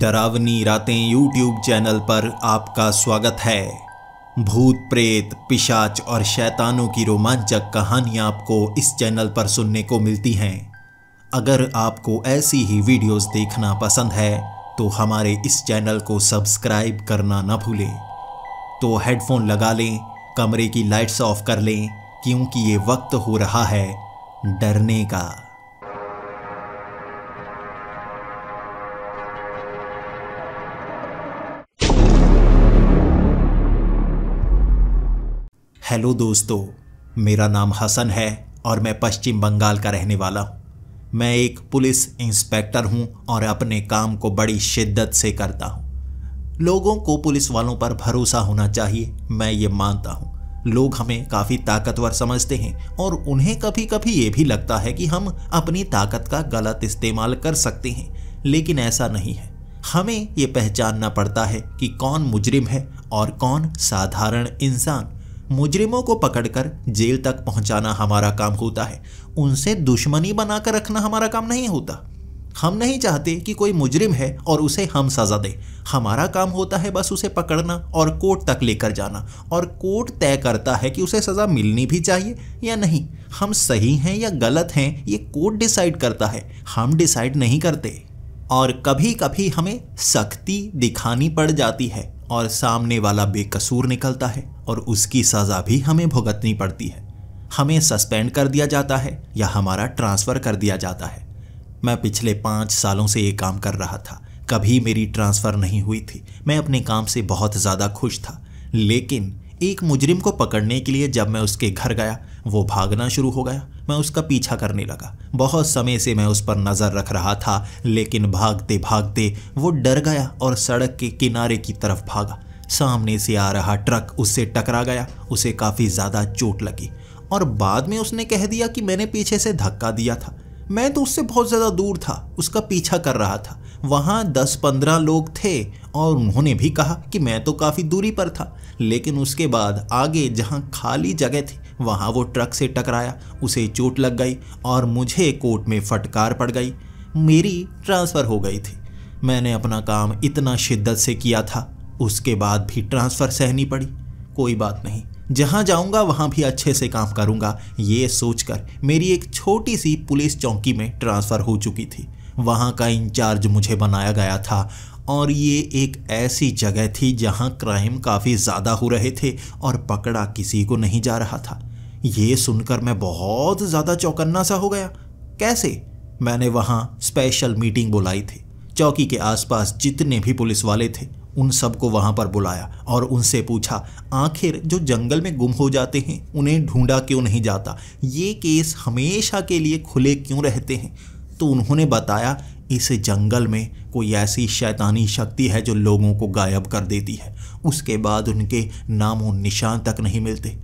डरावनी रातें YouTube channel पर आपका स्वागत है भूत प्रेत पिशाच और शैतानों की रोमांचक कहानियां आपको इस चैनल पर सुनने को मिलती हैं अगर आपको ऐसी ही वीडियोस देखना पसंद है तो हमारे इस चैनल को सब्सक्राइब करना ना भूलें तो हेडफोन लगा लें कमरे की लाइट्स ऑफ कर लें क्योंकि ये वक्त हो रहा है डरने का हेलो दोस्तों मेरा नाम हसन है और मैं पश्चिम बंगाल का रहने वाला हूँ मैं एक पुलिस इंस्पेक्टर हूँ और अपने काम को बड़ी शिद्दत से करता हूँ लोगों को पुलिस वालों पर भरोसा होना चाहिए मैं ये मानता हूँ लोग हमें काफ़ी ताकतवर समझते हैं और उन्हें कभी कभी ये भी लगता है कि हम अपनी ताकत का गलत इस्तेमाल कर सकते हैं लेकिन ऐसा नहीं है हमें ये पहचानना पड़ता है कि कौन मुजरिम है और कौन साधारण इंसान मुजरिमों को पकड़कर जेल तक पहुंचाना हमारा काम होता है उनसे दुश्मनी बनाकर रखना हमारा काम नहीं होता हम नहीं चाहते कि कोई मुजरिम है और उसे हम सज़ा दें हमारा काम होता है बस उसे पकड़ना और कोर्ट तक लेकर जाना और कोर्ट तय करता है कि उसे सज़ा मिलनी भी चाहिए या नहीं हम सही हैं या गलत हैं ये कोर्ट डिसाइड करता है हम डिसाइड नहीं करते और कभी कभी हमें सख्ती दिखानी पड़ जाती है और सामने वाला बेकसूर निकलता है और उसकी सज़ा भी हमें भुगतनी पड़ती है हमें सस्पेंड कर दिया जाता है या हमारा ट्रांसफ़र कर दिया जाता है मैं पिछले पाँच सालों से ये काम कर रहा था कभी मेरी ट्रांसफ़र नहीं हुई थी मैं अपने काम से बहुत ज़्यादा खुश था लेकिन एक मुजरिम को पकड़ने के लिए जब मैं उसके घर गया वो भागना शुरू हो गया मैं उसका पीछा करने लगा बहुत समय से मैं उस पर नज़र रख रहा था लेकिन भागते भागते वो डर गया और सड़क के किनारे की तरफ भागा सामने से आ रहा ट्रक उससे टकरा गया उसे काफ़ी ज़्यादा चोट लगी और बाद में उसने कह दिया कि मैंने पीछे से धक्का दिया था मैं तो उससे बहुत ज़्यादा दूर था उसका पीछा कर रहा था वहाँ दस पंद्रह लोग थे और उन्होंने भी कहा कि मैं तो काफ़ी दूरी पर था लेकिन उसके बाद आगे जहाँ खाली जगह थी वहाँ वो ट्रक से टकराया उसे चोट लग गई और मुझे कोर्ट में फटकार पड़ गई मेरी ट्रांसफ़र हो गई थी मैंने अपना काम इतना शिद्दत से किया था उसके बाद भी ट्रांसफ़र सहनी पड़ी कोई बात नहीं जहाँ जाऊँगा वहाँ भी अच्छे से काम करूँगा ये सोचकर मेरी एक छोटी सी पुलिस चौकी में ट्रांसफ़र हो चुकी थी वहाँ का इंचार्ज मुझे बनाया गया था और ये एक ऐसी जगह थी जहाँ क्राइम काफ़ी ज़्यादा हो रहे थे और पकड़ा किसी को नहीं जा रहा था ये सुनकर मैं बहुत ज़्यादा चौकन्ना सा हो गया कैसे मैंने वहाँ स्पेशल मीटिंग बुलाई थी चौकी के आसपास जितने भी पुलिस वाले थे उन सबको वहाँ पर बुलाया और उनसे पूछा आखिर जो जंगल में गुम हो जाते हैं उन्हें ढूंढा क्यों नहीं जाता ये केस हमेशा के लिए खुले क्यों रहते हैं तो उन्होंने बताया इस जंगल में कोई ऐसी शैतानी शक्ति है जो लोगों को गायब कर देती है उसके बाद उनके नामो निशान तक नहीं मिलते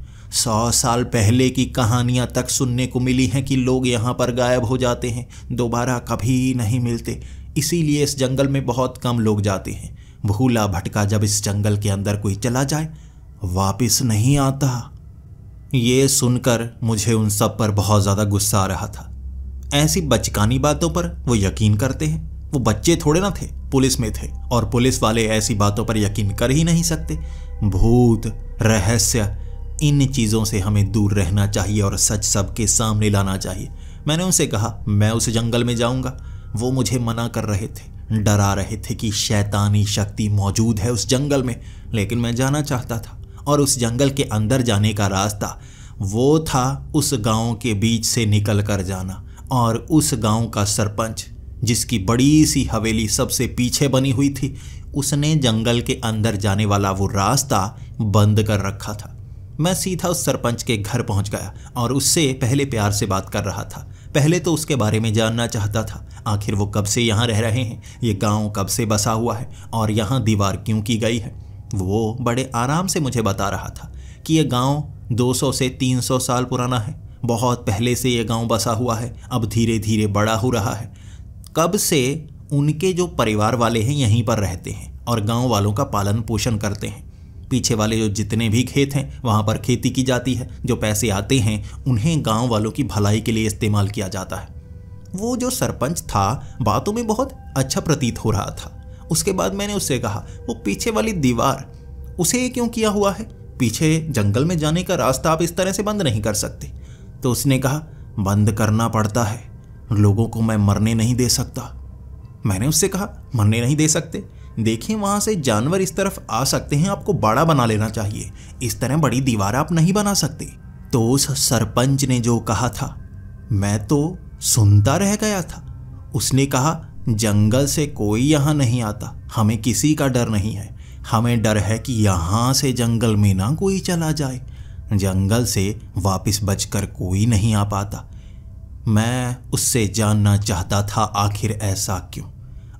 सौ साल पहले की कहानियाँ तक सुनने को मिली हैं कि लोग यहाँ पर गायब हो जाते हैं दोबारा कभी नहीं मिलते इसीलिए इस जंगल में बहुत कम लोग जाते हैं भूला भटका जब इस जंगल के अंदर कोई चला जाए वापस नहीं आता ये सुनकर मुझे उन सब पर बहुत ज़्यादा गुस्सा आ रहा था ऐसी बचकानी बातों पर वो यकीन करते हैं वो बच्चे थोड़े ना थे पुलिस में थे और पुलिस वाले ऐसी बातों पर यकीन कर ही नहीं सकते भूत रहस्य इन चीज़ों से हमें दूर रहना चाहिए और सच सबके सामने लाना चाहिए मैंने उनसे कहा मैं उस जंगल में जाऊंगा वो मुझे मना कर रहे थे डरा रहे थे कि शैतानी शक्ति मौजूद है उस जंगल में लेकिन मैं जाना चाहता था और उस जंगल के अंदर जाने का रास्ता वो था उस गांव के बीच से निकल कर जाना और उस गांव का सरपंच जिसकी बड़ी सी हवेली सबसे पीछे बनी हुई थी उसने जंगल के अंदर जाने वाला वो रास्ता बंद कर रखा था मैं सीधा उस सरपंच के घर पहुंच गया और उससे पहले प्यार से बात कर रहा था पहले तो उसके बारे में जानना चाहता था आखिर वो कब से यहाँ रह रहे हैं ये गांव कब से बसा हुआ है और यहाँ दीवार क्यों की गई है वो बड़े आराम से मुझे बता रहा था कि यह गांव 200 से 300 साल पुराना है बहुत पहले से ये गांव बसा हुआ है अब धीरे धीरे बड़ा हो रहा है कब से उनके जो परिवार वाले हैं यहीं पर रहते हैं और गांव वालों का पालन पोषण करते हैं पीछे वाले जो जितने भी खेत हैं वहाँ पर खेती की जाती है जो पैसे आते हैं उन्हें गांव वालों की भलाई के लिए इस्तेमाल किया जाता है वो जो सरपंच था बातों में बहुत अच्छा प्रतीत हो रहा था उसके बाद मैंने उससे कहा वो पीछे वाली दीवार उसे क्यों किया हुआ है पीछे जंगल में जाने का रास्ता आप इस तरह से बंद नहीं कर सकते तो उसने कहा बंद करना पड़ता है लोगों को मैं मरने नहीं दे सकता मैंने उससे कहा मरने नहीं दे सकते देखिए वहाँ से जानवर इस तरफ आ सकते हैं आपको बड़ा बना लेना चाहिए इस तरह बड़ी दीवार आप नहीं बना सकते तो उस सरपंच ने जो कहा था मैं तो सुनता रह गया था उसने कहा जंगल से कोई यहाँ नहीं आता हमें किसी का डर नहीं है हमें डर है कि यहाँ से जंगल में ना कोई चला जाए जंगल से वापस बचकर कोई नहीं आ पाता मैं उससे जानना चाहता था आखिर ऐसा क्यों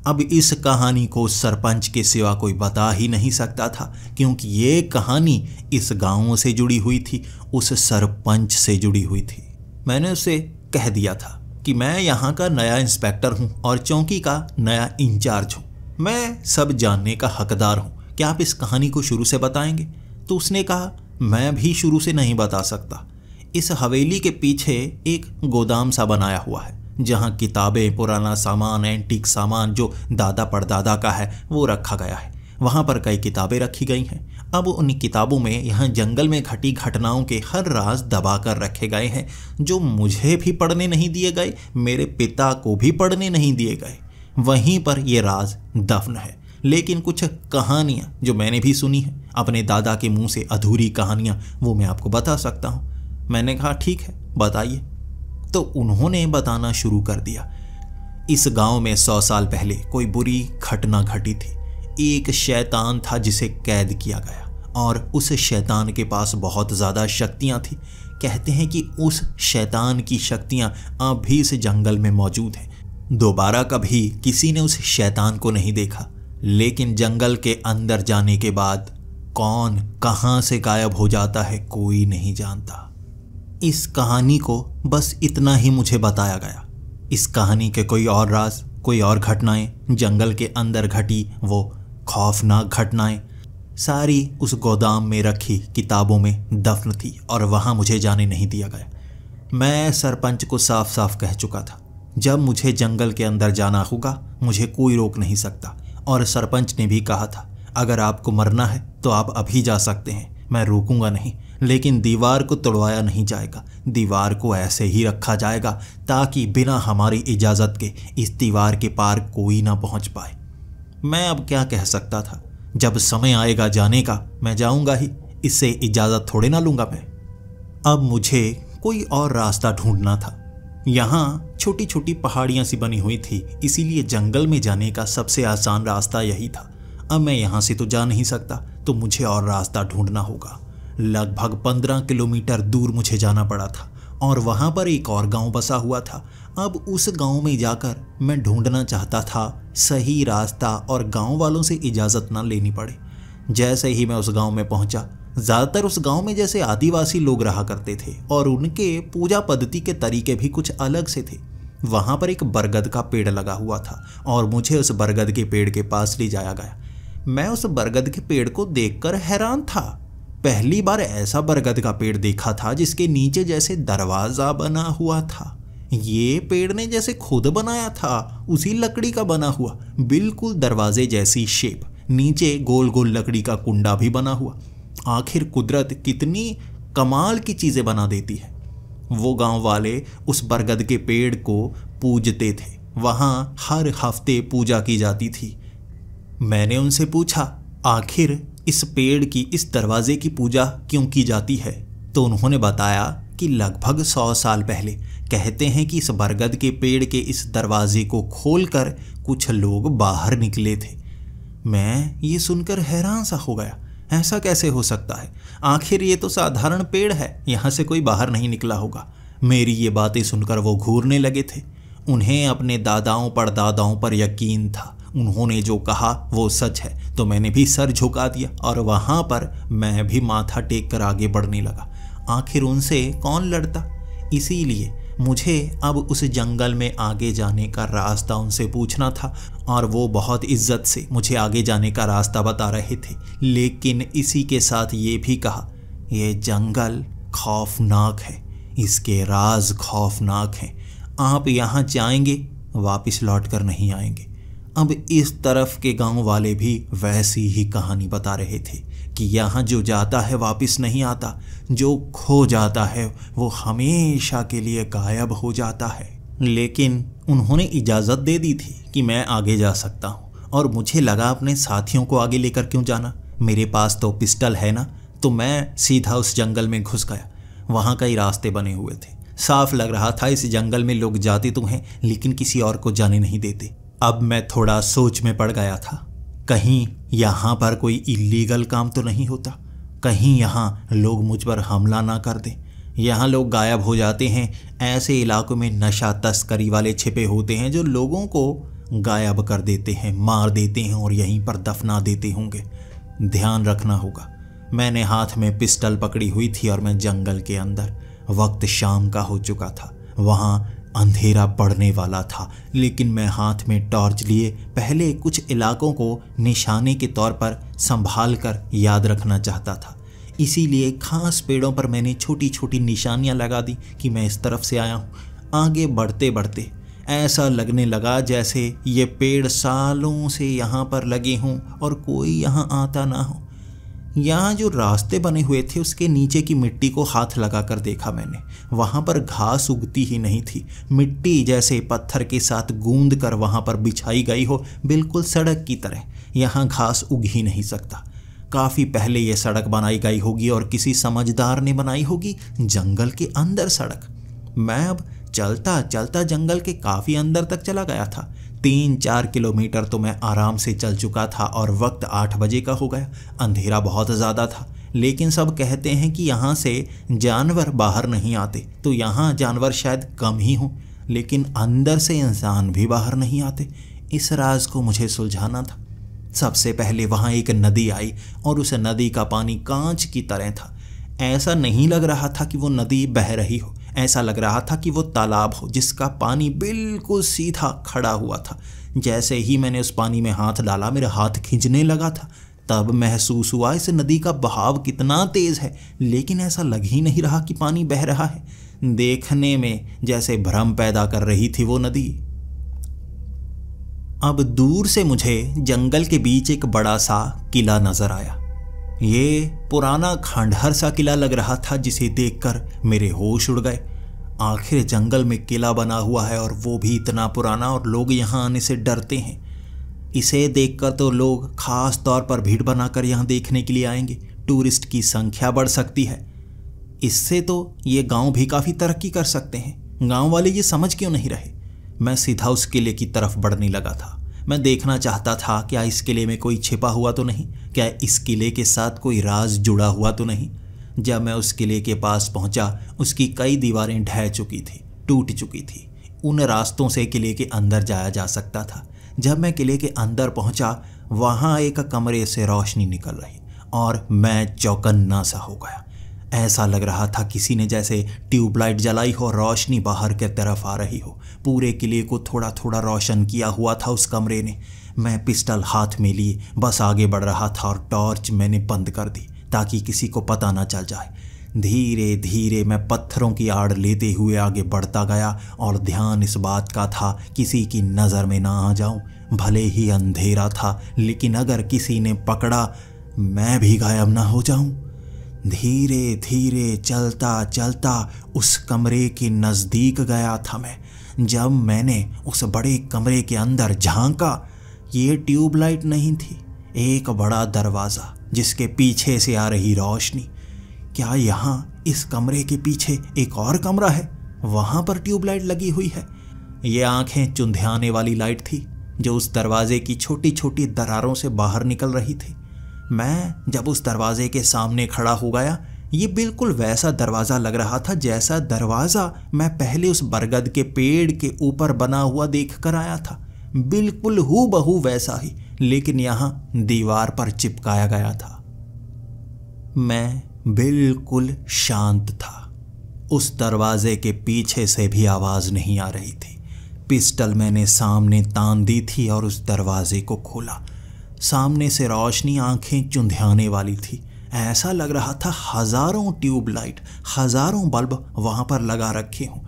अब इस कहानी को सरपंच के सिवा कोई बता ही नहीं सकता था क्योंकि ये कहानी इस गाँव से जुड़ी हुई थी उस सरपंच से जुड़ी हुई थी मैंने उसे कह दिया था कि मैं यहाँ का नया इंस्पेक्टर हूँ और चौकी का नया इंचार्ज हूँ मैं सब जानने का हकदार हूँ क्या आप इस कहानी को शुरू से बताएंगे तो उसने कहा मैं भी शुरू से नहीं बता सकता इस हवेली के पीछे एक गोदाम सा बनाया हुआ है जहाँ किताबें पुराना सामान एंटीक सामान जो दादा परदादा का है वो रखा गया है वहाँ पर कई किताबें रखी गई हैं अब उन किताबों में यहाँ जंगल में घटी घटनाओं के हर राज दबा कर रखे गए हैं जो मुझे भी पढ़ने नहीं दिए गए मेरे पिता को भी पढ़ने नहीं दिए गए वहीं पर ये राज दफन है लेकिन कुछ कहानियाँ जो मैंने भी सुनी है अपने दादा के मुंह से अधूरी कहानियाँ वो मैं आपको बता सकता हूँ मैंने कहा ठीक है बताइए तो उन्होंने बताना शुरू कर दिया इस गांव में सौ साल पहले कोई बुरी घटना घटी थी एक शैतान था जिसे कैद किया गया और उस शैतान के पास बहुत ज़्यादा शक्तियाँ थी कहते हैं कि उस शैतान की शक्तियाँ अब भी इस जंगल में मौजूद हैं दोबारा कभी किसी ने उस शैतान को नहीं देखा लेकिन जंगल के अंदर जाने के बाद कौन कहाँ से गायब हो जाता है कोई नहीं जानता इस कहानी को बस इतना ही मुझे बताया गया इस कहानी के कोई और राज कोई और घटनाएं जंगल के अंदर घटी वो खौफनाक घटनाएं सारी उस गोदाम में रखी किताबों में दफन थी और वहाँ मुझे जाने नहीं दिया गया मैं सरपंच को साफ साफ कह चुका था जब मुझे जंगल के अंदर जाना होगा मुझे कोई रोक नहीं सकता और सरपंच ने भी कहा था अगर आपको मरना है तो आप अभी जा सकते हैं मैं रोकूंगा नहीं लेकिन दीवार को तोड़वाया नहीं जाएगा दीवार को ऐसे ही रखा जाएगा ताकि बिना हमारी इजाज़त के इस दीवार के पार कोई ना पहुंच पाए मैं अब क्या कह सकता था जब समय आएगा जाने का मैं जाऊंगा ही इससे इजाज़त थोड़े ना लूँगा मैं अब मुझे कोई और रास्ता ढूंढना था यहाँ छोटी छोटी पहाड़ियाँ सी बनी हुई थी इसीलिए जंगल में जाने का सबसे आसान रास्ता यही था अब मैं यहाँ से तो जा नहीं सकता तो मुझे और रास्ता ढूंढना होगा लगभग पंद्रह किलोमीटर दूर मुझे जाना पड़ा था और वहाँ पर एक और गांव बसा हुआ था अब उस गांव में जाकर मैं ढूंढना चाहता था सही रास्ता और गांव वालों से इजाज़त ना लेनी पड़े जैसे ही मैं उस गांव में पहुंचा ज़्यादातर उस गांव में जैसे आदिवासी लोग रहा करते थे और उनके पूजा पद्धति के तरीके भी कुछ अलग से थे वहाँ पर एक बरगद का पेड़ लगा हुआ था और मुझे उस बरगद के पेड़ के पास ले जाया गया मैं उस बरगद के पेड़ को देखकर हैरान था पहली बार ऐसा बरगद का पेड़ देखा था जिसके नीचे जैसे दरवाज़ा बना हुआ था ये पेड़ ने जैसे खुद बनाया था उसी लकड़ी का बना हुआ बिल्कुल दरवाजे जैसी शेप नीचे गोल गोल लकड़ी का कुंडा भी बना हुआ आखिर कुदरत कितनी कमाल की चीज़ें बना देती है वो गांव वाले उस बरगद के पेड़ को पूजते थे वहाँ हर हफ्ते पूजा की जाती थी मैंने उनसे पूछा आखिर इस पेड़ की इस दरवाजे की पूजा क्यों की जाती है तो उन्होंने बताया कि लगभग सौ साल पहले कहते हैं कि इस बरगद के पेड़ के इस दरवाजे को खोलकर कुछ लोग बाहर निकले थे मैं ये सुनकर हैरान सा हो गया ऐसा कैसे हो सकता है आखिर ये तो साधारण पेड़ है यहाँ से कोई बाहर नहीं निकला होगा मेरी ये बातें सुनकर वो घूरने लगे थे उन्हें अपने दादाओं परदादाओं पर यकीन था उन्होंने जो कहा वो सच है तो मैंने भी सर झुका दिया और वहाँ पर मैं भी माथा टेक कर आगे बढ़ने लगा आखिर उनसे कौन लड़ता इसीलिए मुझे अब उस जंगल में आगे जाने का रास्ता उनसे पूछना था और वो बहुत इज्जत से मुझे आगे जाने का रास्ता बता रहे थे लेकिन इसी के साथ ये भी कहा ये जंगल खौफनाक है इसके राज खौफनाक हैं आप यहाँ जाएंगे वापस लौट कर नहीं आएंगे अब इस तरफ के गांव वाले भी वैसी ही कहानी बता रहे थे कि यहाँ जो जाता है वापस नहीं आता जो खो जाता है वो हमेशा के लिए गायब हो जाता है लेकिन उन्होंने इजाज़त दे दी थी कि मैं आगे जा सकता हूँ और मुझे लगा अपने साथियों को आगे लेकर क्यों जाना मेरे पास तो पिस्टल है ना तो मैं सीधा उस जंगल में घुस गया वहाँ कई रास्ते बने हुए थे साफ लग रहा था इस जंगल में लोग जाते तो हैं लेकिन किसी और को जाने नहीं देते अब मैं थोड़ा सोच में पड़ गया था कहीं यहाँ पर कोई इलीगल काम तो नहीं होता कहीं यहाँ लोग मुझ पर हमला ना कर दें यहाँ लोग गायब हो जाते हैं ऐसे इलाकों में नशा तस्करी वाले छिपे होते हैं जो लोगों को गायब कर देते हैं मार देते हैं और यहीं पर दफना देते होंगे ध्यान रखना होगा मैंने हाथ में पिस्टल पकड़ी हुई थी और मैं जंगल के अंदर वक्त शाम का हो चुका था वहाँ अंधेरा बढ़ने वाला था लेकिन मैं हाथ में टॉर्च लिए पहले कुछ इलाकों को निशाने के तौर पर संभाल कर याद रखना चाहता था इसीलिए खास पेड़ों पर मैंने छोटी छोटी निशानियां लगा दी कि मैं इस तरफ से आया हूँ आगे बढ़ते बढ़ते ऐसा लगने लगा जैसे ये पेड़ सालों से यहाँ पर लगे हों और कोई यहाँ आता ना हो यहाँ जो रास्ते बने हुए थे उसके नीचे की मिट्टी को हाथ लगाकर देखा मैंने वहाँ पर घास उगती ही नहीं थी मिट्टी जैसे पत्थर के साथ गूंद कर वहाँ पर बिछाई गई हो बिल्कुल सड़क की तरह यहाँ घास उग ही नहीं सकता काफ़ी पहले ये सड़क बनाई गई होगी और किसी समझदार ने बनाई होगी जंगल के अंदर सड़क मैं अब चलता चलता जंगल के काफ़ी अंदर तक चला गया था तीन चार किलोमीटर तो मैं आराम से चल चुका था और वक्त आठ बजे का हो गया अंधेरा बहुत ज़्यादा था लेकिन सब कहते हैं कि यहाँ से जानवर बाहर नहीं आते तो यहाँ जानवर शायद कम ही हों लेकिन अंदर से इंसान भी बाहर नहीं आते इस राज को मुझे सुलझाना था सबसे पहले वहाँ एक नदी आई और उस नदी का पानी कांच की तरह था ऐसा नहीं लग रहा था कि वो नदी बह रही हो ऐसा लग रहा था कि वो तालाब हो जिसका पानी बिल्कुल सीधा खड़ा हुआ था जैसे ही मैंने उस पानी में हाथ डाला मेरा हाथ खींचने लगा था तब महसूस हुआ इस नदी का बहाव कितना तेज़ है लेकिन ऐसा लग ही नहीं रहा कि पानी बह रहा है देखने में जैसे भ्रम पैदा कर रही थी वो नदी अब दूर से मुझे जंगल के बीच एक बड़ा सा किला नज़र आया ये पुराना खंडहर सा किला लग रहा था जिसे देखकर मेरे होश उड़ गए आखिर जंगल में किला बना हुआ है और वो भी इतना पुराना और लोग यहाँ आने से डरते हैं इसे देखकर तो लोग खास तौर पर भीड़ बनाकर यहाँ देखने के लिए आएंगे टूरिस्ट की संख्या बढ़ सकती है इससे तो ये गांव भी काफ़ी तरक्की कर सकते हैं गांव वाले ये समझ क्यों नहीं रहे मैं सीधा उस किले की तरफ बढ़ने लगा था मैं देखना चाहता था क्या इस किले में कोई छिपा हुआ तो नहीं क्या इस किले के साथ कोई राज जुड़ा हुआ तो नहीं जब मैं उस किले के पास पहुंचा उसकी कई दीवारें ढह चुकी थी टूट चुकी थी उन रास्तों से किले के अंदर जाया जा सकता था जब मैं किले के अंदर पहुंचा वहां एक कमरे से रोशनी निकल रही और मैं चौकन्ना सा हो गया ऐसा लग रहा था किसी ने जैसे ट्यूबलाइट जलाई हो रोशनी बाहर के तरफ आ रही हो पूरे किले को थोड़ा थोड़ा रोशन किया हुआ था उस कमरे ने मैं पिस्टल हाथ में लिए बस आगे बढ़ रहा था और टॉर्च मैंने बंद कर दी ताकि किसी को पता ना चल जाए धीरे धीरे मैं पत्थरों की आड़ लेते हुए आगे बढ़ता गया और ध्यान इस बात का था किसी की नज़र में ना आ जाऊं भले ही अंधेरा था लेकिन अगर किसी ने पकड़ा मैं भी गायब ना हो जाऊं धीरे धीरे चलता चलता उस कमरे के नज़दीक गया था मैं जब मैंने उस बड़े कमरे के अंदर झांका ये ट्यूबलाइट नहीं थी एक बड़ा दरवाज़ा जिसके पीछे से आ रही रोशनी क्या यहाँ इस कमरे के पीछे एक और कमरा है वहाँ पर ट्यूबलाइट लगी हुई है ये आंखें चुंध्याने वाली लाइट थी जो उस दरवाजे की छोटी छोटी दरारों से बाहर निकल रही थी मैं जब उस दरवाजे के सामने खड़ा हो गया ये बिल्कुल वैसा दरवाज़ा लग रहा था जैसा दरवाज़ा मैं पहले उस बरगद के पेड़ के ऊपर बना हुआ देख कर आया था बिल्कुल हु बहू वैसा ही लेकिन यहां दीवार पर चिपकाया गया था मैं बिल्कुल शांत था उस दरवाजे के पीछे से भी आवाज़ नहीं आ रही थी पिस्टल मैंने सामने तान दी थी और उस दरवाजे को खोला सामने से रोशनी आंखें चुंध्याने वाली थी ऐसा लग रहा था हज़ारों ट्यूबलाइट हज़ारों बल्ब वहां पर लगा रखे हों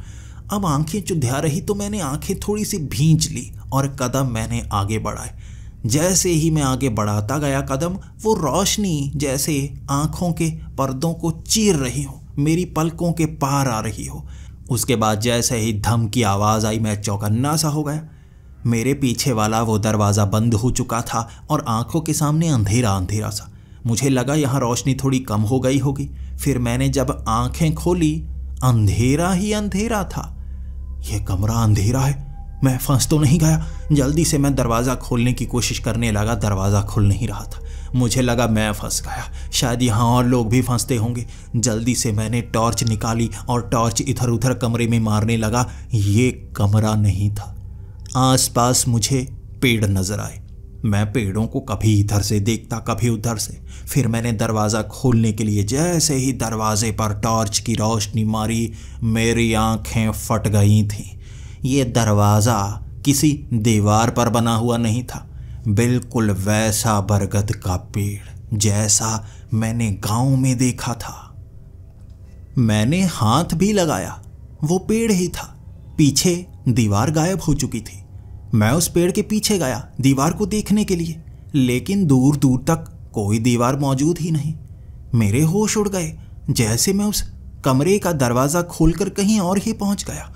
अब आंखें चुध्या रही तो मैंने आंखें थोड़ी सी भींच ली और कदम मैंने आगे बढ़ाए जैसे ही मैं आगे बढ़ाता गया कदम वो रोशनी जैसे आंखों के पर्दों को चीर रही हो मेरी पलकों के पार आ रही हो उसके बाद जैसे ही धम की आवाज़ आई मैं चौकन्ना सा हो गया मेरे पीछे वाला वो दरवाज़ा बंद हो चुका था और आंखों के सामने अंधेरा अंधेरा सा मुझे लगा यहाँ रोशनी थोड़ी कम हो गई होगी फिर मैंने जब आंखें खोली अंधेरा ही अंधेरा था यह कमरा अंधेरा है मैं फंस तो नहीं गया जल्दी से मैं दरवाज़ा खोलने की कोशिश करने लगा दरवाज़ा खुल नहीं रहा था मुझे लगा मैं फंस गया शायद यहाँ और लोग भी फंसते होंगे जल्दी से मैंने टॉर्च निकाली और टॉर्च इधर उधर कमरे में मारने लगा ये कमरा नहीं था आसपास मुझे पेड़ नज़र आए मैं पेड़ों को कभी इधर से देखता कभी उधर से फिर मैंने दरवाज़ा खोलने के लिए जैसे ही दरवाजे पर टॉर्च की रोशनी मारी मेरी आंखें फट गई थीं ये दरवाज़ा किसी दीवार पर बना हुआ नहीं था बिल्कुल वैसा बरगद का पेड़ जैसा मैंने गांव में देखा था मैंने हाथ भी लगाया वो पेड़ ही था पीछे दीवार गायब हो चुकी थी मैं उस पेड़ के पीछे गया दीवार को देखने के लिए लेकिन दूर दूर तक कोई दीवार मौजूद ही नहीं मेरे होश उड़ गए जैसे मैं उस कमरे का दरवाज़ा खोलकर कहीं और ही पहुंच गया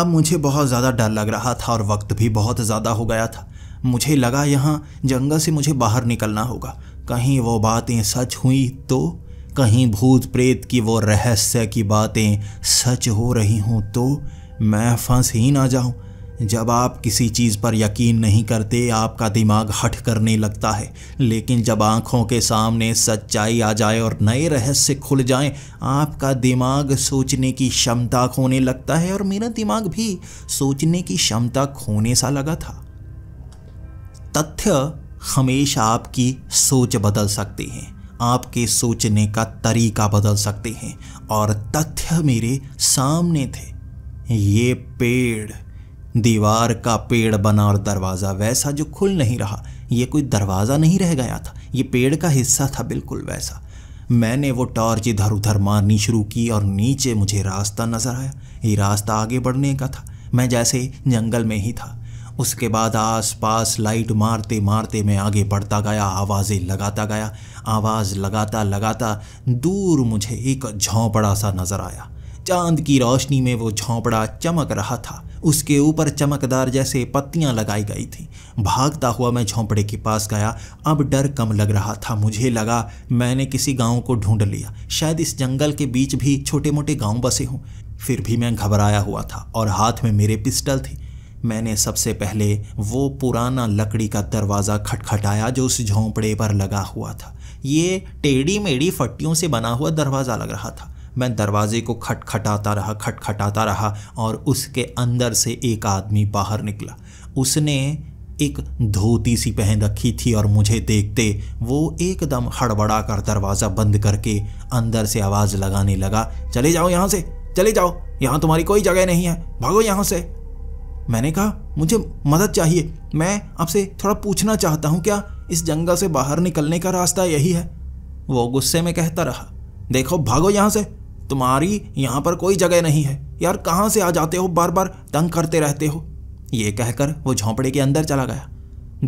अब मुझे बहुत ज़्यादा डर लग रहा था और वक्त भी बहुत ज़्यादा हो गया था मुझे लगा यहाँ जंगल से मुझे बाहर निकलना होगा कहीं वो बातें सच हुई तो कहीं भूत प्रेत की वो रहस्य की बातें सच हो रही हों तो मैं फंस ही ना जाऊं जब आप किसी चीज़ पर यकीन नहीं करते आपका दिमाग हट करने लगता है लेकिन जब आंखों के सामने सच्चाई आ जाए और नए रहस्य खुल जाएं, आपका दिमाग सोचने की क्षमता खोने लगता है और मेरा दिमाग भी सोचने की क्षमता खोने सा लगा था तथ्य हमेशा आपकी सोच बदल सकते हैं आपके सोचने का तरीका बदल सकते हैं और तथ्य मेरे सामने थे ये पेड़ दीवार का पेड़ बना और दरवाज़ा वैसा जो खुल नहीं रहा ये कोई दरवाज़ा नहीं रह गया था ये पेड़ का हिस्सा था बिल्कुल वैसा मैंने वो टॉर्च इधर उधर मारनी शुरू की और नीचे मुझे रास्ता नज़र आया ये रास्ता आगे बढ़ने का था मैं जैसे जंगल में ही था उसके बाद आस पास लाइट मारते मारते मैं आगे बढ़ता गया आवाज़ें लगाता गया आवाज़ लगाता लगाता दूर मुझे एक झोंपड़ा सा नज़र आया चांद की रोशनी में वो झोंपड़ा चमक रहा था उसके ऊपर चमकदार जैसे पत्तियां लगाई गई थी भागता हुआ मैं झोंपड़े के पास गया अब डर कम लग रहा था मुझे लगा मैंने किसी गांव को ढूंढ लिया शायद इस जंगल के बीच भी छोटे मोटे गांव बसे हों फिर भी मैं घबराया हुआ था और हाथ में मेरे पिस्टल थी मैंने सबसे पहले वो पुराना लकड़ी का दरवाज़ा खटखटाया जो उस झोंपड़े पर लगा हुआ था ये टेढ़ी मेढ़ी फट्टियों से बना हुआ दरवाज़ा लग रहा था मैं दरवाजे को खटखटाता रहा खटखटाता रहा और उसके अंदर से एक आदमी बाहर निकला उसने एक धोती सी पहन रखी थी और मुझे देखते वो एकदम हड़बड़ा कर दरवाज़ा बंद करके अंदर से आवाज़ लगाने लगा चले जाओ यहाँ से चले जाओ यहाँ तुम्हारी कोई जगह नहीं है भागो यहाँ से मैंने कहा मुझे मदद चाहिए मैं आपसे थोड़ा पूछना चाहता हूँ क्या इस जंगल से बाहर निकलने का रास्ता यही है वो गुस्से में कहता रहा देखो भागो यहाँ से तुम्हारी यहाँ पर कोई जगह नहीं है यार कहाँ से आ जाते हो बार बार तंग करते रहते हो ये कहकर वो झोंपड़े के अंदर चला गया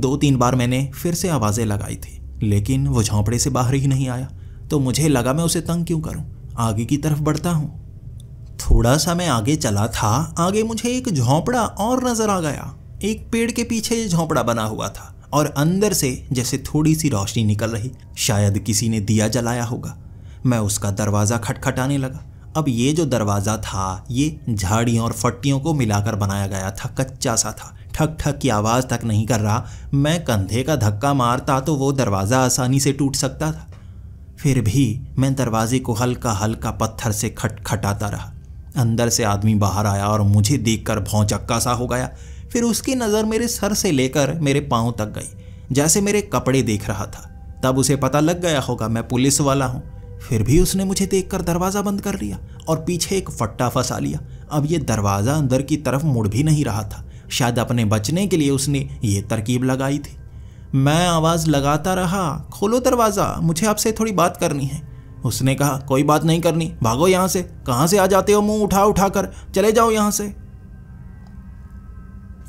दो तीन बार मैंने फिर से आवाज़ें लगाई थी लेकिन वो झोंपड़े से बाहर ही नहीं आया तो मुझे लगा मैं उसे तंग क्यों करूं आगे की तरफ बढ़ता हूं थोड़ा सा मैं आगे चला था आगे मुझे एक झोंपड़ा और नजर आ गया एक पेड़ के पीछे ये झोंपड़ा बना हुआ था और अंदर से जैसे थोड़ी सी रोशनी निकल रही शायद किसी ने दिया जलाया होगा मैं उसका दरवाज़ा खटखटाने लगा अब ये जो दरवाज़ा था ये झाड़ियों और फट्टियों को मिलाकर बनाया गया था कच्चा सा था ठक ठक की आवाज़ तक नहीं कर रहा मैं कंधे का धक्का मारता तो वो दरवाज़ा आसानी से टूट सकता था फिर भी मैं दरवाजे को हल्का हल्का पत्थर से खटखटाता रहा अंदर से आदमी बाहर आया और मुझे कर भौचक्का सा हो गया फिर उसकी नज़र मेरे सर से लेकर मेरे पाँव तक गई जैसे मेरे कपड़े देख रहा था तब उसे पता लग गया होगा मैं पुलिस वाला हूँ फिर भी उसने मुझे देखकर दरवाज़ा बंद कर लिया और पीछे एक फट्टा फंसा लिया अब ये दरवाज़ा अंदर की तरफ मुड़ भी नहीं रहा था शायद अपने बचने के लिए उसने ये तरकीब लगाई थी मैं आवाज़ लगाता रहा खोलो दरवाज़ा मुझे आपसे थोड़ी बात करनी है उसने कहा कोई बात नहीं करनी भागो यहाँ से कहाँ से आ जाते हो मुंह उठा उठा कर चले जाओ यहाँ से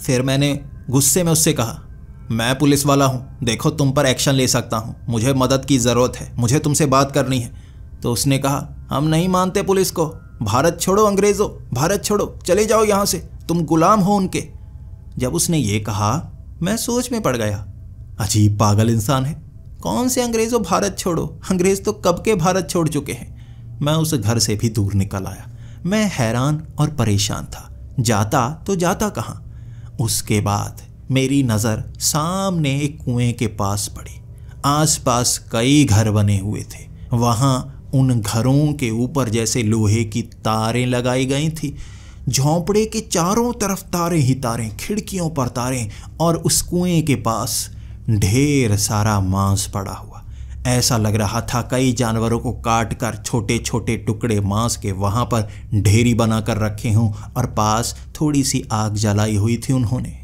फिर मैंने गुस्से में उससे कहा मैं पुलिस वाला हूँ देखो तुम पर एक्शन ले सकता हूँ मुझे मदद की ज़रूरत है मुझे तुमसे बात करनी है तो उसने कहा हम नहीं मानते पुलिस को भारत छोड़ो अंग्रेज़ों भारत छोड़ो चले जाओ यहाँ से तुम गुलाम हो उनके जब उसने ये कहा मैं सोच में पड़ गया अजीब पागल इंसान है कौन से अंग्रेज़ों भारत छोड़ो अंग्रेज़ तो कब के भारत छोड़ चुके हैं मैं उस घर से भी दूर निकल आया मैं हैरान और परेशान था जाता तो जाता कहाँ उसके बाद मेरी नज़र सामने एक कुएं के पास पड़ी आसपास कई घर बने हुए थे वहाँ उन घरों के ऊपर जैसे लोहे की तारें लगाई गई थी झोंपड़े के चारों तरफ तारें ही तारें खिड़कियों पर तारें और उस कुएं के पास ढेर सारा मांस पड़ा हुआ ऐसा लग रहा था कई जानवरों को काट कर छोटे छोटे टुकड़े मांस के वहाँ पर ढेरी बनाकर रखे हों और पास थोड़ी सी आग जलाई हुई थी उन्होंने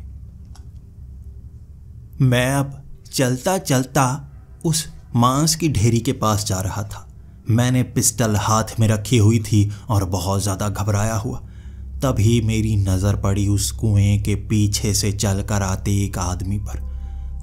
मैं अब चलता चलता उस मांस की ढेरी के पास जा रहा था मैंने पिस्टल हाथ में रखी हुई थी और बहुत ज़्यादा घबराया हुआ तभी मेरी नज़र पड़ी उस कुएं के पीछे से चल कर आते एक आदमी पर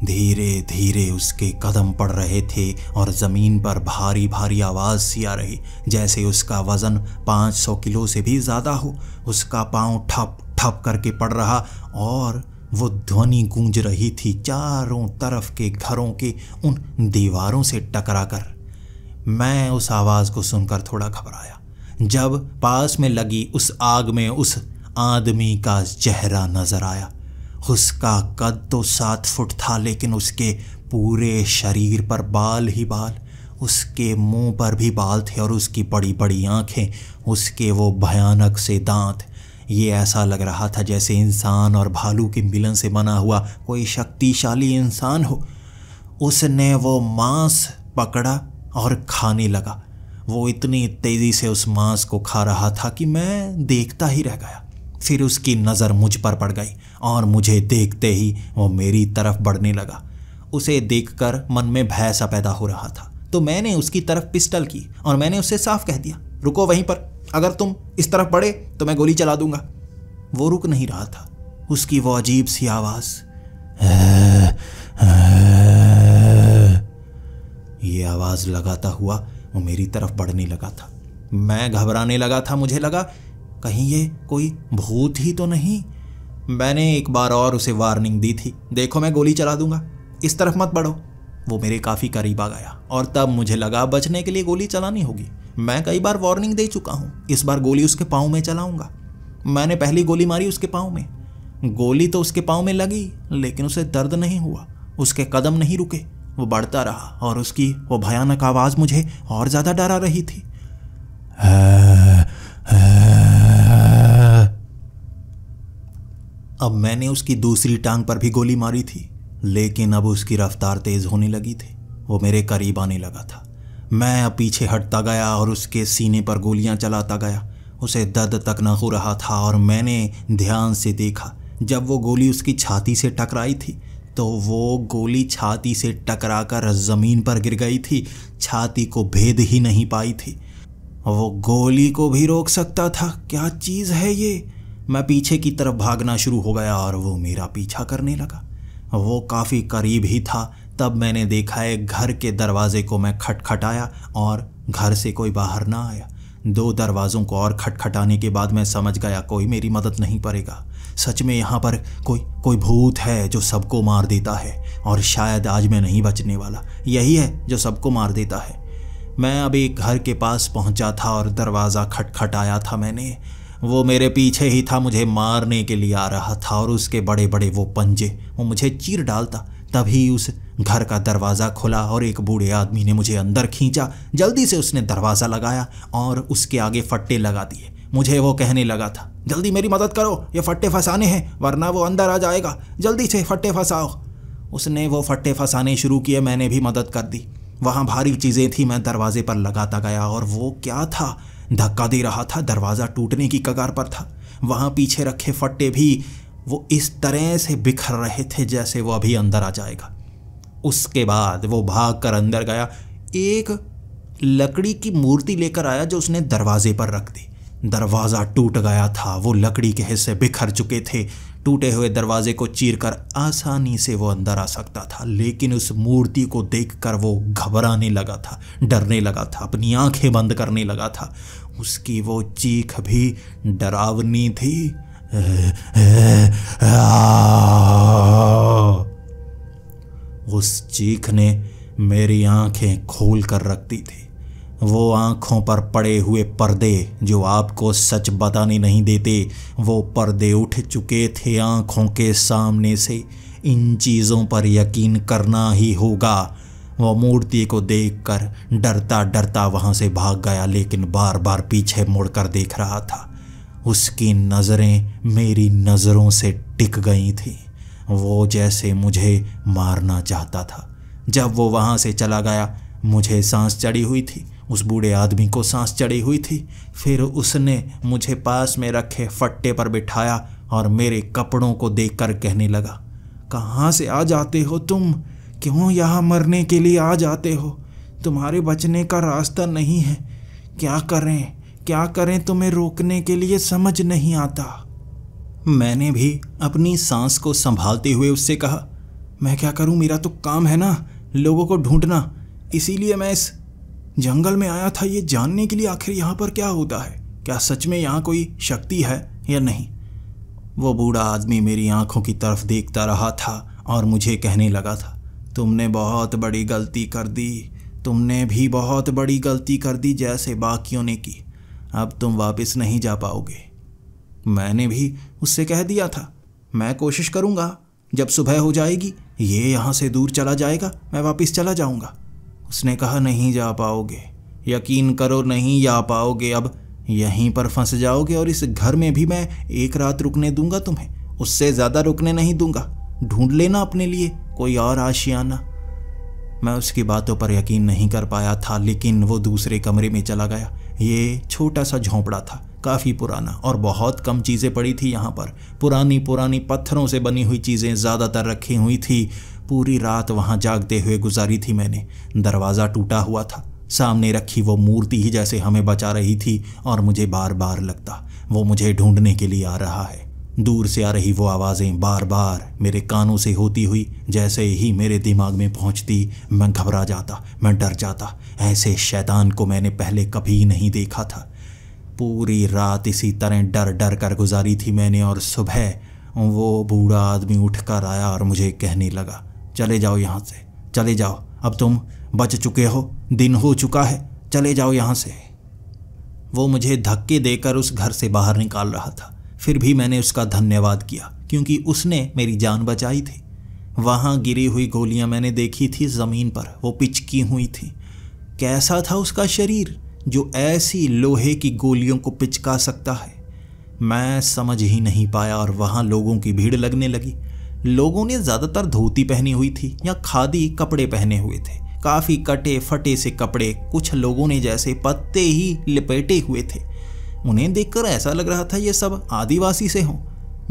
धीरे धीरे उसके कदम पड़ रहे थे और ज़मीन पर भारी भारी आवाज़ सी आ रही जैसे उसका वज़न 500 किलो से भी ज़्यादा हो उसका पाँव ठप ठप करके पड़ रहा और वो ध्वनि गूंज रही थी चारों तरफ के घरों के उन दीवारों से टकरा कर मैं उस आवाज़ को सुनकर थोड़ा घबराया जब पास में लगी उस आग में उस आदमी का चेहरा नजर आया उसका कद तो सात फुट था लेकिन उसके पूरे शरीर पर बाल ही बाल उसके मुंह पर भी बाल थे और उसकी बड़ी बड़ी आंखें उसके वो भयानक से दांत ये ऐसा लग रहा था जैसे इंसान और भालू के मिलन से बना हुआ कोई शक्तिशाली इंसान हो उसने वो मांस पकड़ा और खाने लगा वो इतनी तेज़ी से उस मांस को खा रहा था कि मैं देखता ही रह गया फिर उसकी नज़र मुझ पर पड़ गई और मुझे देखते ही वो मेरी तरफ बढ़ने लगा उसे देखकर मन में भय सा पैदा हो रहा था तो मैंने उसकी तरफ पिस्टल की और मैंने उसे साफ कह दिया रुको वहीं पर अगर तुम इस तरफ बढ़े तो मैं गोली चला दूंगा वो रुक नहीं रहा था उसकी वो अजीब सी आवाज़ ये आवाज़ लगाता हुआ वो मेरी तरफ बढ़ने लगा था मैं घबराने लगा था मुझे लगा कहीं ये कोई भूत ही तो नहीं मैंने एक बार और उसे वार्निंग दी थी देखो मैं गोली चला दूंगा इस तरफ मत बढ़ो वो मेरे काफ़ी करीब आ गया और तब मुझे लगा बचने के लिए गोली चलानी होगी मैं कई बार वार्निंग दे चुका हूँ इस बार गोली उसके पाँव में चलाऊंगा मैंने पहली गोली मारी उसके पाँव में गोली तो उसके पाँव में लगी लेकिन उसे दर्द नहीं हुआ उसके कदम नहीं रुके वो बढ़ता रहा और उसकी वो भयानक आवाज़ मुझे और ज़्यादा डरा रही थी अब मैंने उसकी दूसरी टांग पर भी गोली मारी थी लेकिन अब उसकी रफ्तार तेज़ होने लगी थी वो मेरे करीब आने लगा था मैं अब पीछे हटता गया और उसके सीने पर गोलियां चलाता गया उसे दर्द तक न हो रहा था और मैंने ध्यान से देखा जब वो गोली उसकी छाती से टकराई थी तो वो गोली छाती से टकराकर ज़मीन पर गिर गई थी छाती को भेद ही नहीं पाई थी वो गोली को भी रोक सकता था क्या चीज़ है ये मैं पीछे की तरफ भागना शुरू हो गया और वो मेरा पीछा करने लगा वो काफ़ी करीब ही था तब मैंने देखा एक घर के दरवाजे को मैं खटखटाया और घर से कोई बाहर ना आया दो दरवाज़ों को और खटखटाने के बाद मैं समझ गया कोई मेरी मदद नहीं करेगा सच में यहाँ पर कोई कोई भूत है जो सबको मार देता है और शायद आज मैं नहीं बचने वाला यही है जो सबको मार देता है मैं अभी घर के पास पहुँचा था और दरवाज़ा खटखटाया था मैंने वो मेरे पीछे ही था मुझे मारने के लिए आ रहा था और उसके बड़े बड़े वो पंजे वो मुझे चीर डालता तभी उस घर का दरवाज़ा खुला और एक बूढ़े आदमी ने मुझे अंदर खींचा जल्दी से उसने दरवाज़ा लगाया और उसके आगे फट्टे लगा दिए मुझे वो कहने लगा था जल्दी मेरी मदद करो ये फट्टे फंसाने हैं वरना वो अंदर आ जाएगा जल्दी से फट्टे फंसाओ उसने वो फट्टे फंसाने शुरू किए मैंने भी मदद कर दी वहाँ भारी चीज़ें थी मैं दरवाजे पर लगाता गया और वो क्या था धक्का दे रहा था दरवाज़ा टूटने की कगार पर था वहाँ पीछे रखे फट्टे भी वो इस तरह से बिखर रहे थे जैसे वो अभी अंदर आ जाएगा उसके बाद वो भाग कर अंदर गया एक लकड़ी की मूर्ति लेकर आया जो उसने दरवाजे पर रख दी दरवाज़ा टूट गया था वो लकड़ी के हिस्से बिखर चुके थे टूटे हुए दरवाजे को चीर कर आसानी से वो अंदर आ सकता था लेकिन उस मूर्ति को देखकर वो घबराने लगा था डरने लगा था अपनी आंखें बंद करने लगा था उसकी वो चीख भी डरावनी थी उस चीख ने मेरी आंखें खोल कर रख दी थी वो आंखों पर पड़े हुए पर्दे जो आपको सच बताने नहीं देते वो पर्दे उठ चुके थे आंखों के सामने से इन चीज़ों पर यकीन करना ही होगा वह मूर्ति को देखकर डरता डरता वहाँ से भाग गया लेकिन बार बार पीछे मुड़कर देख रहा था उसकी नज़रें मेरी नज़रों से टिक गई थी वो जैसे मुझे मारना चाहता था जब वो वहाँ से चला गया मुझे सांस चढ़ी हुई थी उस बूढ़े आदमी को सांस चढ़ी हुई थी फिर उसने मुझे पास में रखे फट्टे पर बिठाया और मेरे कपड़ों को देखकर कहने लगा कहाँ से आ जाते हो तुम क्यों यहाँ मरने के लिए आ जाते हो तुम्हारे बचने का रास्ता नहीं है क्या करें क्या करें तुम्हें रोकने के लिए समझ नहीं आता मैंने भी अपनी सांस को संभालते हुए उससे कहा मैं क्या करूं मेरा तो काम है ना लोगों को ढूंढना इसीलिए मैं इस जंगल में आया था ये जानने के लिए आखिर यहाँ पर क्या होता है क्या सच में यहाँ कोई शक्ति है या नहीं वो बूढ़ा आदमी मेरी आंखों की तरफ देखता रहा था और मुझे कहने लगा था तुमने बहुत बड़ी गलती कर दी तुमने भी बहुत बड़ी गलती कर दी जैसे बाकियों ने की अब तुम वापस नहीं जा पाओगे मैंने भी उससे कह दिया था मैं कोशिश करूँगा जब सुबह हो जाएगी ये यहाँ से दूर चला जाएगा मैं वापस चला जाऊँगा उसने कहा नहीं जा पाओगे यकीन करो नहीं जा पाओगे अब यहीं पर फंस जाओगे और इस घर में भी मैं एक रात रुकने दूंगा तुम्हें उससे ज़्यादा रुकने नहीं दूंगा ढूंढ लेना अपने लिए कोई और आशियाना मैं उसकी बातों पर यकीन नहीं कर पाया था लेकिन वो दूसरे कमरे में चला गया ये छोटा सा झोंपड़ा था काफ़ी पुराना और बहुत कम चीज़ें पड़ी थी यहाँ पर पुरानी पुरानी पत्थरों से बनी हुई चीज़ें ज़्यादातर रखी हुई थी पूरी रात वहाँ जागते हुए गुजारी थी मैंने दरवाज़ा टूटा हुआ था सामने रखी वो मूर्ति ही जैसे हमें बचा रही थी और मुझे बार बार लगता वो मुझे ढूंढने के लिए आ रहा है दूर से आ रही वो आवाज़ें बार बार मेरे कानों से होती हुई जैसे ही मेरे दिमाग में पहुंचती मैं घबरा जाता मैं डर जाता ऐसे शैतान को मैंने पहले कभी नहीं देखा था पूरी रात इसी तरह डर डर कर गुजारी थी मैंने और सुबह वो बूढ़ा आदमी उठकर आया और मुझे कहने लगा चले जाओ यहाँ से चले जाओ अब तुम बच चुके हो दिन हो चुका है चले जाओ यहाँ से वो मुझे धक्के देकर उस घर से बाहर निकाल रहा था फिर भी मैंने उसका धन्यवाद किया क्योंकि उसने मेरी जान बचाई थी वहाँ गिरी हुई गोलियाँ मैंने देखी थी ज़मीन पर वो पिचकी हुई थी कैसा था उसका शरीर जो ऐसी लोहे की गोलियों को पिचका सकता है मैं समझ ही नहीं पाया और वहाँ लोगों की भीड़ लगने लगी लोगों ने ज्यादातर धोती पहनी हुई थी या खादी कपड़े पहने हुए थे काफी कटे फटे से कपड़े कुछ लोगों ने जैसे पत्ते ही लिपेटे हुए थे उन्हें देखकर ऐसा लग रहा था ये सब आदिवासी से हों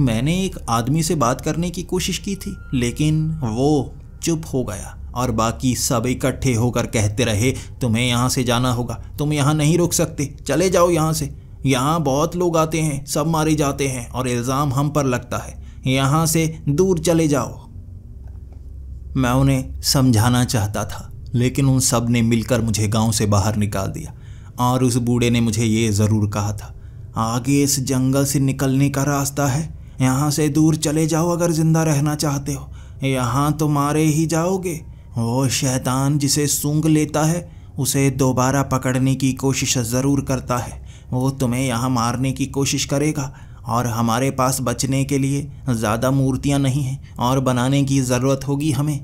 मैंने एक आदमी से बात करने की कोशिश की थी लेकिन वो चुप हो गया और बाकी सब इकट्ठे होकर कहते रहे तुम्हें यहाँ से जाना होगा तुम यहाँ नहीं रुक सकते चले जाओ यहाँ से यहाँ बहुत लोग आते हैं सब मारे जाते हैं और इल्ज़ाम हम पर लगता है यहाँ से दूर चले जाओ मैं उन्हें समझाना चाहता था लेकिन उन सब ने मिलकर मुझे गांव से बाहर निकाल दिया और उस बूढ़े ने मुझे ये ज़रूर कहा था आगे इस जंगल से निकलने का रास्ता है यहाँ से दूर चले जाओ अगर ज़िंदा रहना चाहते हो यहाँ तो मारे ही जाओगे वो शैतान जिसे सूंग लेता है उसे दोबारा पकड़ने की कोशिश ज़रूर करता है वो तुम्हें यहाँ मारने की कोशिश करेगा और हमारे पास बचने के लिए ज़्यादा मूर्तियाँ नहीं हैं और बनाने की ज़रूरत होगी हमें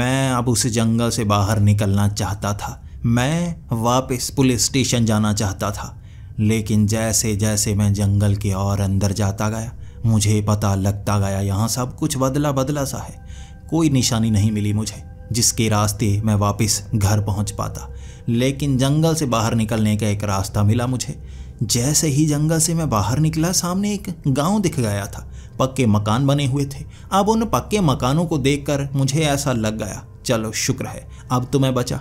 मैं अब उस जंगल से बाहर निकलना चाहता था मैं वापस पुलिस स्टेशन जाना चाहता था लेकिन जैसे जैसे मैं जंगल के और अंदर जाता गया मुझे पता लगता गया यहाँ सब कुछ बदला बदला सा है कोई निशानी नहीं मिली मुझे जिसके रास्ते मैं वापस घर पहुँच पाता लेकिन जंगल से बाहर निकलने का एक रास्ता मिला मुझे जैसे ही जंगल से मैं बाहर निकला सामने एक गांव दिख गया था पक्के मकान बने हुए थे अब उन पक्के मकानों को देखकर मुझे ऐसा लग गया चलो शुक्र है अब तो मैं बचा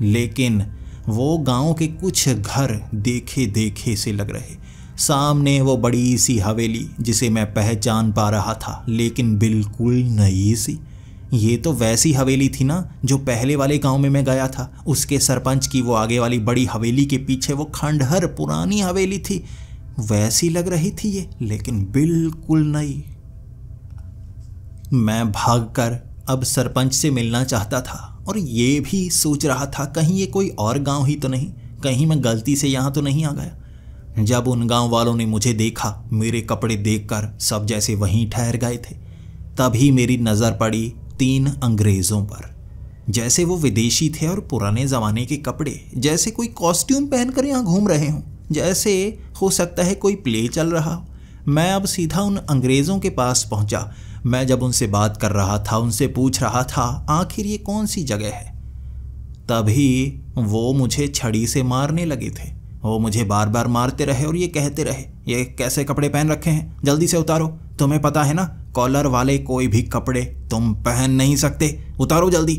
लेकिन वो गांव के कुछ घर देखे देखे से लग रहे सामने वो बड़ी सी हवेली जिसे मैं पहचान पा रहा था लेकिन बिल्कुल नई सी ये तो वैसी हवेली थी ना जो पहले वाले गांव में मैं गया था उसके सरपंच की वो आगे वाली बड़ी हवेली के पीछे वो खंडहर पुरानी हवेली थी वैसी लग रही थी ये लेकिन बिल्कुल नई मैं भागकर अब सरपंच से मिलना चाहता था और ये भी सोच रहा था कहीं ये कोई और गांव ही तो नहीं कहीं मैं गलती से यहाँ तो नहीं आ गया जब उन गांव वालों ने मुझे देखा मेरे कपड़े देखकर सब जैसे वहीं ठहर गए थे तभी मेरी नज़र पड़ी तीन अंग्रेज़ों पर जैसे वो विदेशी थे और पुराने ज़माने के कपड़े जैसे कोई कॉस्ट्यूम पहनकर यहाँ घूम रहे हों जैसे हो सकता है कोई प्ले चल रहा हो मैं अब सीधा उन अंग्रेज़ों के पास पहुँचा मैं जब उनसे बात कर रहा था उनसे पूछ रहा था आखिर ये कौन सी जगह है तभी वो मुझे छड़ी से मारने लगे थे वो मुझे बार बार मारते रहे और ये कहते रहे ये कैसे कपड़े पहन रखे हैं जल्दी से उतारो तुम्हें पता है ना कॉलर वाले कोई भी कपड़े तुम पहन नहीं सकते उतारो जल्दी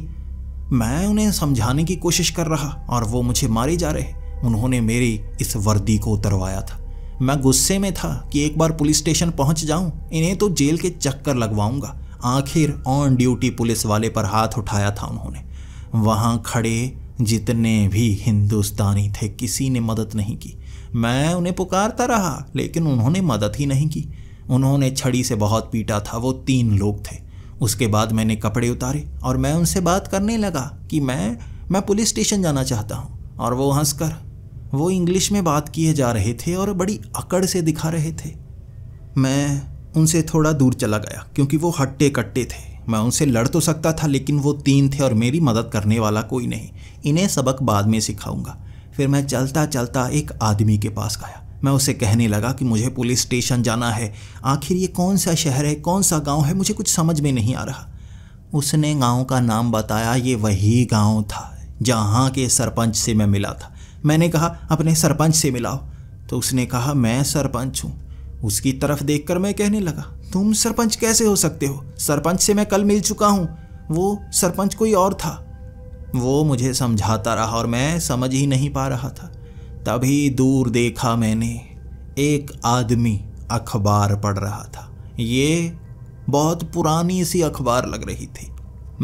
मैं उन्हें समझाने की कोशिश कर रहा और वो मुझे मारे जा रहे उन्होंने मेरी इस वर्दी को उतरवाया था मैं गुस्से में था कि एक बार पुलिस स्टेशन पहुंच जाऊं इन्हें तो जेल के चक्कर लगवाऊंगा आखिर ऑन ड्यूटी पुलिस वाले पर हाथ उठाया था उन्होंने वहां खड़े जितने भी हिंदुस्तानी थे किसी ने मदद नहीं की मैं उन्हें पुकारता रहा लेकिन उन्होंने मदद ही नहीं की उन्होंने छड़ी से बहुत पीटा था वो तीन लोग थे उसके बाद मैंने कपड़े उतारे और मैं उनसे बात करने लगा कि मैं मैं पुलिस स्टेशन जाना चाहता हूँ और वो हंसकर वो इंग्लिश में बात किए जा रहे थे और बड़ी अकड़ से दिखा रहे थे मैं उनसे थोड़ा दूर चला गया क्योंकि वो हट्टे कट्टे थे मैं उनसे लड़ तो सकता था लेकिन वो तीन थे और मेरी मदद करने वाला कोई नहीं इन्हें सबक बाद में सिखाऊंगा फिर मैं चलता चलता एक आदमी के पास गया मैं उसे कहने लगा कि मुझे पुलिस स्टेशन जाना है आखिर ये कौन सा शहर है कौन सा गांव है मुझे कुछ समझ में नहीं आ रहा उसने गांव का नाम बताया ये वही गांव था जहाँ के सरपंच से मैं मिला था मैंने कहा अपने सरपंच से मिलाओ तो उसने कहा मैं सरपंच हूँ उसकी तरफ देखकर मैं कहने लगा तुम सरपंच कैसे हो सकते हो सरपंच से मैं कल मिल चुका हूँ वो सरपंच कोई और था वो मुझे समझाता रहा और मैं समझ ही नहीं पा रहा था तभी दूर देखा मैंने एक आदमी अखबार पढ़ रहा था ये बहुत पुरानी सी अखबार लग रही थी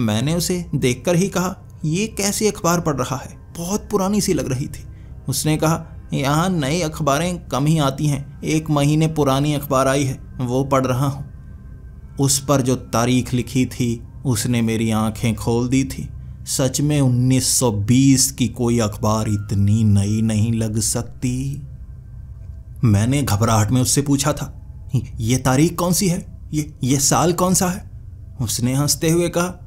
मैंने उसे देखकर ही कहा ये कैसी अखबार पढ़ रहा है बहुत पुरानी सी लग रही थी उसने कहा यहाँ नई अखबारें कम ही आती हैं एक महीने पुरानी अखबार आई है वो पढ़ रहा हूँ उस पर जो तारीख लिखी थी उसने मेरी आंखें खोल दी थी सच में 1920 की कोई अखबार इतनी नई नहीं लग सकती मैंने घबराहट में उससे पूछा था ये तारीख कौन सी है ये ये साल कौन सा है उसने हंसते हुए कहा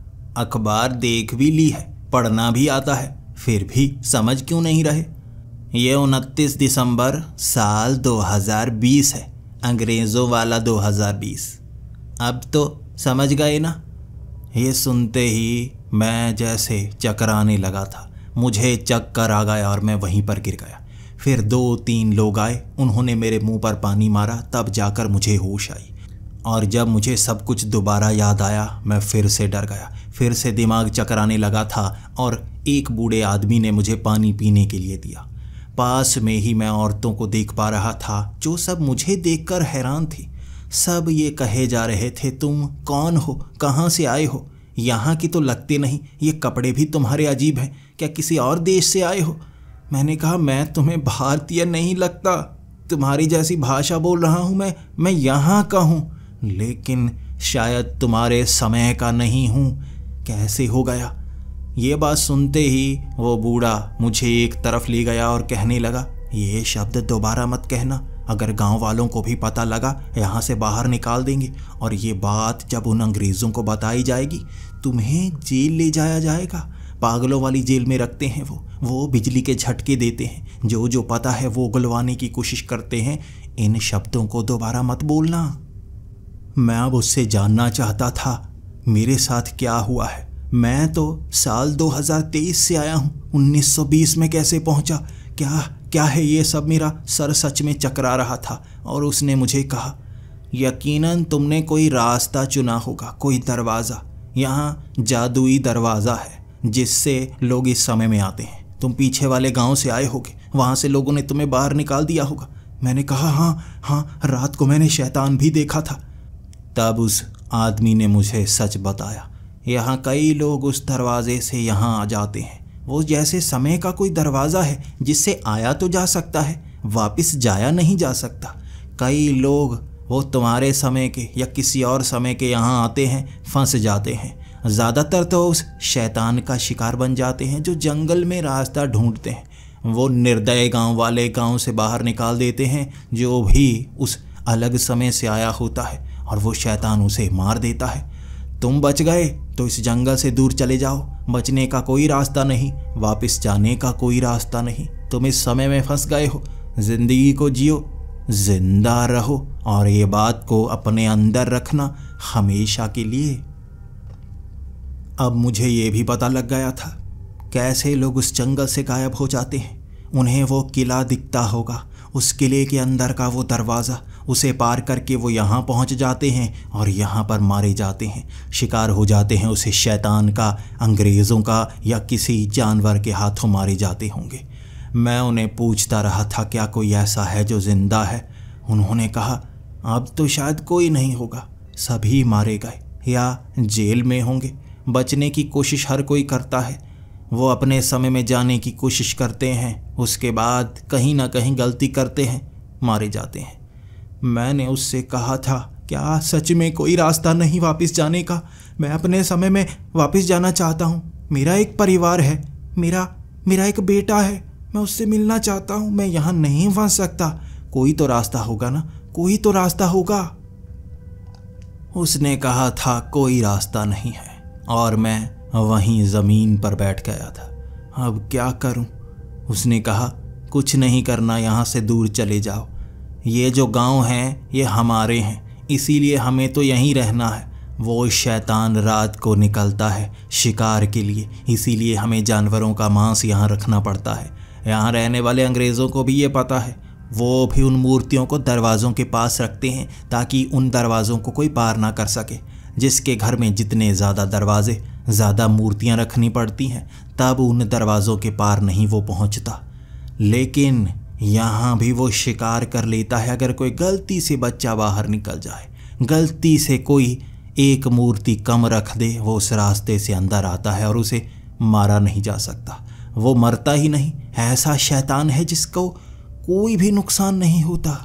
अखबार देख भी ली है पढ़ना भी आता है फिर भी समझ क्यों नहीं रहे ये 29 दिसंबर साल 2020 है अंग्रेज़ों वाला 2020 अब तो समझ गए ना ये सुनते ही मैं जैसे चकराने लगा था मुझे चक्कर आ गया और मैं वहीं पर गिर गया फिर दो तीन लोग आए उन्होंने मेरे मुंह पर पानी मारा तब जाकर मुझे होश आई और जब मुझे सब कुछ दोबारा याद आया मैं फिर से डर गया फिर से दिमाग चकराने लगा था और एक बूढ़े आदमी ने मुझे पानी पीने के लिए दिया पास में ही मैं औरतों को देख पा रहा था जो सब मुझे देखकर हैरान थी सब ये कहे जा रहे थे तुम कौन हो कहाँ से आए हो यहाँ की तो लगते नहीं ये कपड़े भी तुम्हारे अजीब हैं क्या किसी और देश से आए हो मैंने कहा मैं तुम्हें भारतीय नहीं लगता तुम्हारी जैसी भाषा बोल रहा हूँ मैं मैं यहाँ का हूँ लेकिन शायद तुम्हारे समय का नहीं हूँ कैसे हो गया ये बात सुनते ही वो बूढ़ा मुझे एक तरफ ले गया और कहने लगा ये शब्द दोबारा मत कहना अगर गांव वालों को भी पता लगा यहाँ से बाहर निकाल देंगे और ये बात जब उन अंग्रेज़ों को बताई जाएगी तुम्हें जेल ले जाया जाएगा पागलों वाली जेल में रखते हैं वो वो बिजली के झटके देते हैं जो जो पता है वो गुलवाने की कोशिश करते हैं इन शब्दों को दोबारा मत बोलना मैं अब उससे जानना चाहता था मेरे साथ क्या हुआ है मैं तो साल 2023 से आया हूँ 1920 में कैसे पहुँचा क्या क्या है ये सब मेरा सर सच में चकरा रहा था और उसने मुझे कहा यकीनन तुमने कोई रास्ता चुना होगा कोई दरवाज़ा यहाँ जादुई दरवाज़ा है जिससे लोग इस समय में आते हैं तुम पीछे वाले गांव से आए होगे वहाँ से लोगों ने तुम्हें बाहर निकाल दिया होगा मैंने कहा हाँ हाँ रात को मैंने शैतान भी देखा था तब उस आदमी ने मुझे सच बताया यहाँ कई लोग उस दरवाज़े से यहाँ आ जाते हैं वो जैसे समय का कोई दरवाज़ा है जिससे आया तो जा सकता है वापस जाया नहीं जा सकता कई लोग वो तुम्हारे समय के या किसी और समय के यहाँ आते हैं फंस जाते हैं ज़्यादातर तो उस शैतान का शिकार बन जाते हैं जो जंगल में रास्ता ढूंढते हैं वो निर्दय गांव वाले गांव से बाहर निकाल देते हैं जो भी उस अलग समय से आया होता है और वो शैतान उसे मार देता है तुम बच गए तो इस जंगल से दूर चले जाओ बचने का कोई रास्ता नहीं वापस जाने का कोई रास्ता नहीं तुम इस समय में फंस गए हो जिंदगी को जियो जिंदा रहो और ये बात को अपने अंदर रखना हमेशा के लिए अब मुझे ये भी पता लग गया था कैसे लोग उस जंगल से गायब हो जाते हैं उन्हें वो किला दिखता होगा उस किले के अंदर का वो दरवाज़ा उसे पार करके वो यहाँ पहुँच जाते हैं और यहाँ पर मारे जाते हैं शिकार हो जाते हैं उसे शैतान का अंग्रेज़ों का या किसी जानवर के हाथों मारे जाते होंगे मैं उन्हें पूछता रहा था क्या कोई ऐसा है जो ज़िंदा है उन्होंने कहा अब तो शायद कोई नहीं होगा सभी मारे गए या जेल में होंगे बचने की कोशिश हर कोई करता है वो अपने समय में जाने की कोशिश करते हैं उसके बाद कहीं ना कहीं गलती करते हैं मारे जाते हैं मैंने उससे कहा था क्या सच में कोई रास्ता नहीं वापस जाने का मैं अपने समय में वापस जाना चाहता हूँ मेरा एक परिवार है मेरा मेरा एक बेटा है मैं उससे मिलना चाहता हूँ मैं यहाँ नहीं फंस सकता कोई तो रास्ता होगा ना कोई तो रास्ता होगा उसने कहा था कोई रास्ता नहीं है और मैं वहीं ज़मीन पर बैठ गया था अब क्या करूं? उसने कहा कुछ नहीं करना यहाँ से दूर चले जाओ ये जो गांव हैं ये हमारे हैं इसीलिए हमें तो यहीं रहना है वो शैतान रात को निकलता है शिकार के लिए इसीलिए हमें जानवरों का मांस यहाँ रखना पड़ता है यहाँ रहने वाले अंग्रेज़ों को भी ये पता है वो भी उन मूर्तियों को दरवाज़ों के पास रखते हैं ताकि उन दरवाज़ों को कोई पार ना कर सके जिसके घर में जितने ज़्यादा दरवाजे ज़्यादा मूर्तियाँ रखनी पड़ती हैं तब उन दरवाज़ों के पार नहीं वो पहुँचता लेकिन यहाँ भी वो शिकार कर लेता है अगर कोई गलती से बच्चा बाहर निकल जाए गलती से कोई एक मूर्ति कम रख दे वो उस रास्ते से अंदर आता है और उसे मारा नहीं जा सकता वो मरता ही नहीं ऐसा शैतान है जिसको कोई भी नुकसान नहीं होता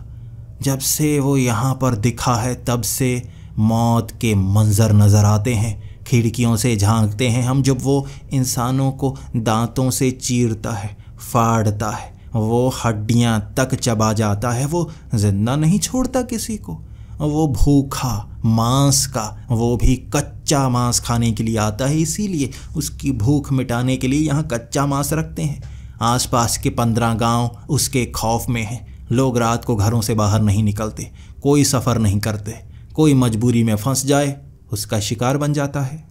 जब से वो यहाँ पर दिखा है तब से मौत के मंज़र नज़र आते हैं खिड़कियों से झांकते हैं हम जब वो इंसानों को दांतों से चीरता है फाड़ता है वो हड्डियाँ तक चबा जाता है वो जिंदा नहीं छोड़ता किसी को वो भूखा मांस का वो भी कच्चा मांस खाने के लिए आता है इसीलिए उसकी भूख मिटाने के लिए यहाँ कच्चा मांस रखते हैं आसपास के पंद्रह गांव उसके खौफ में हैं लोग रात को घरों से बाहर नहीं निकलते कोई सफ़र नहीं करते कोई मजबूरी में फंस जाए उसका शिकार बन जाता है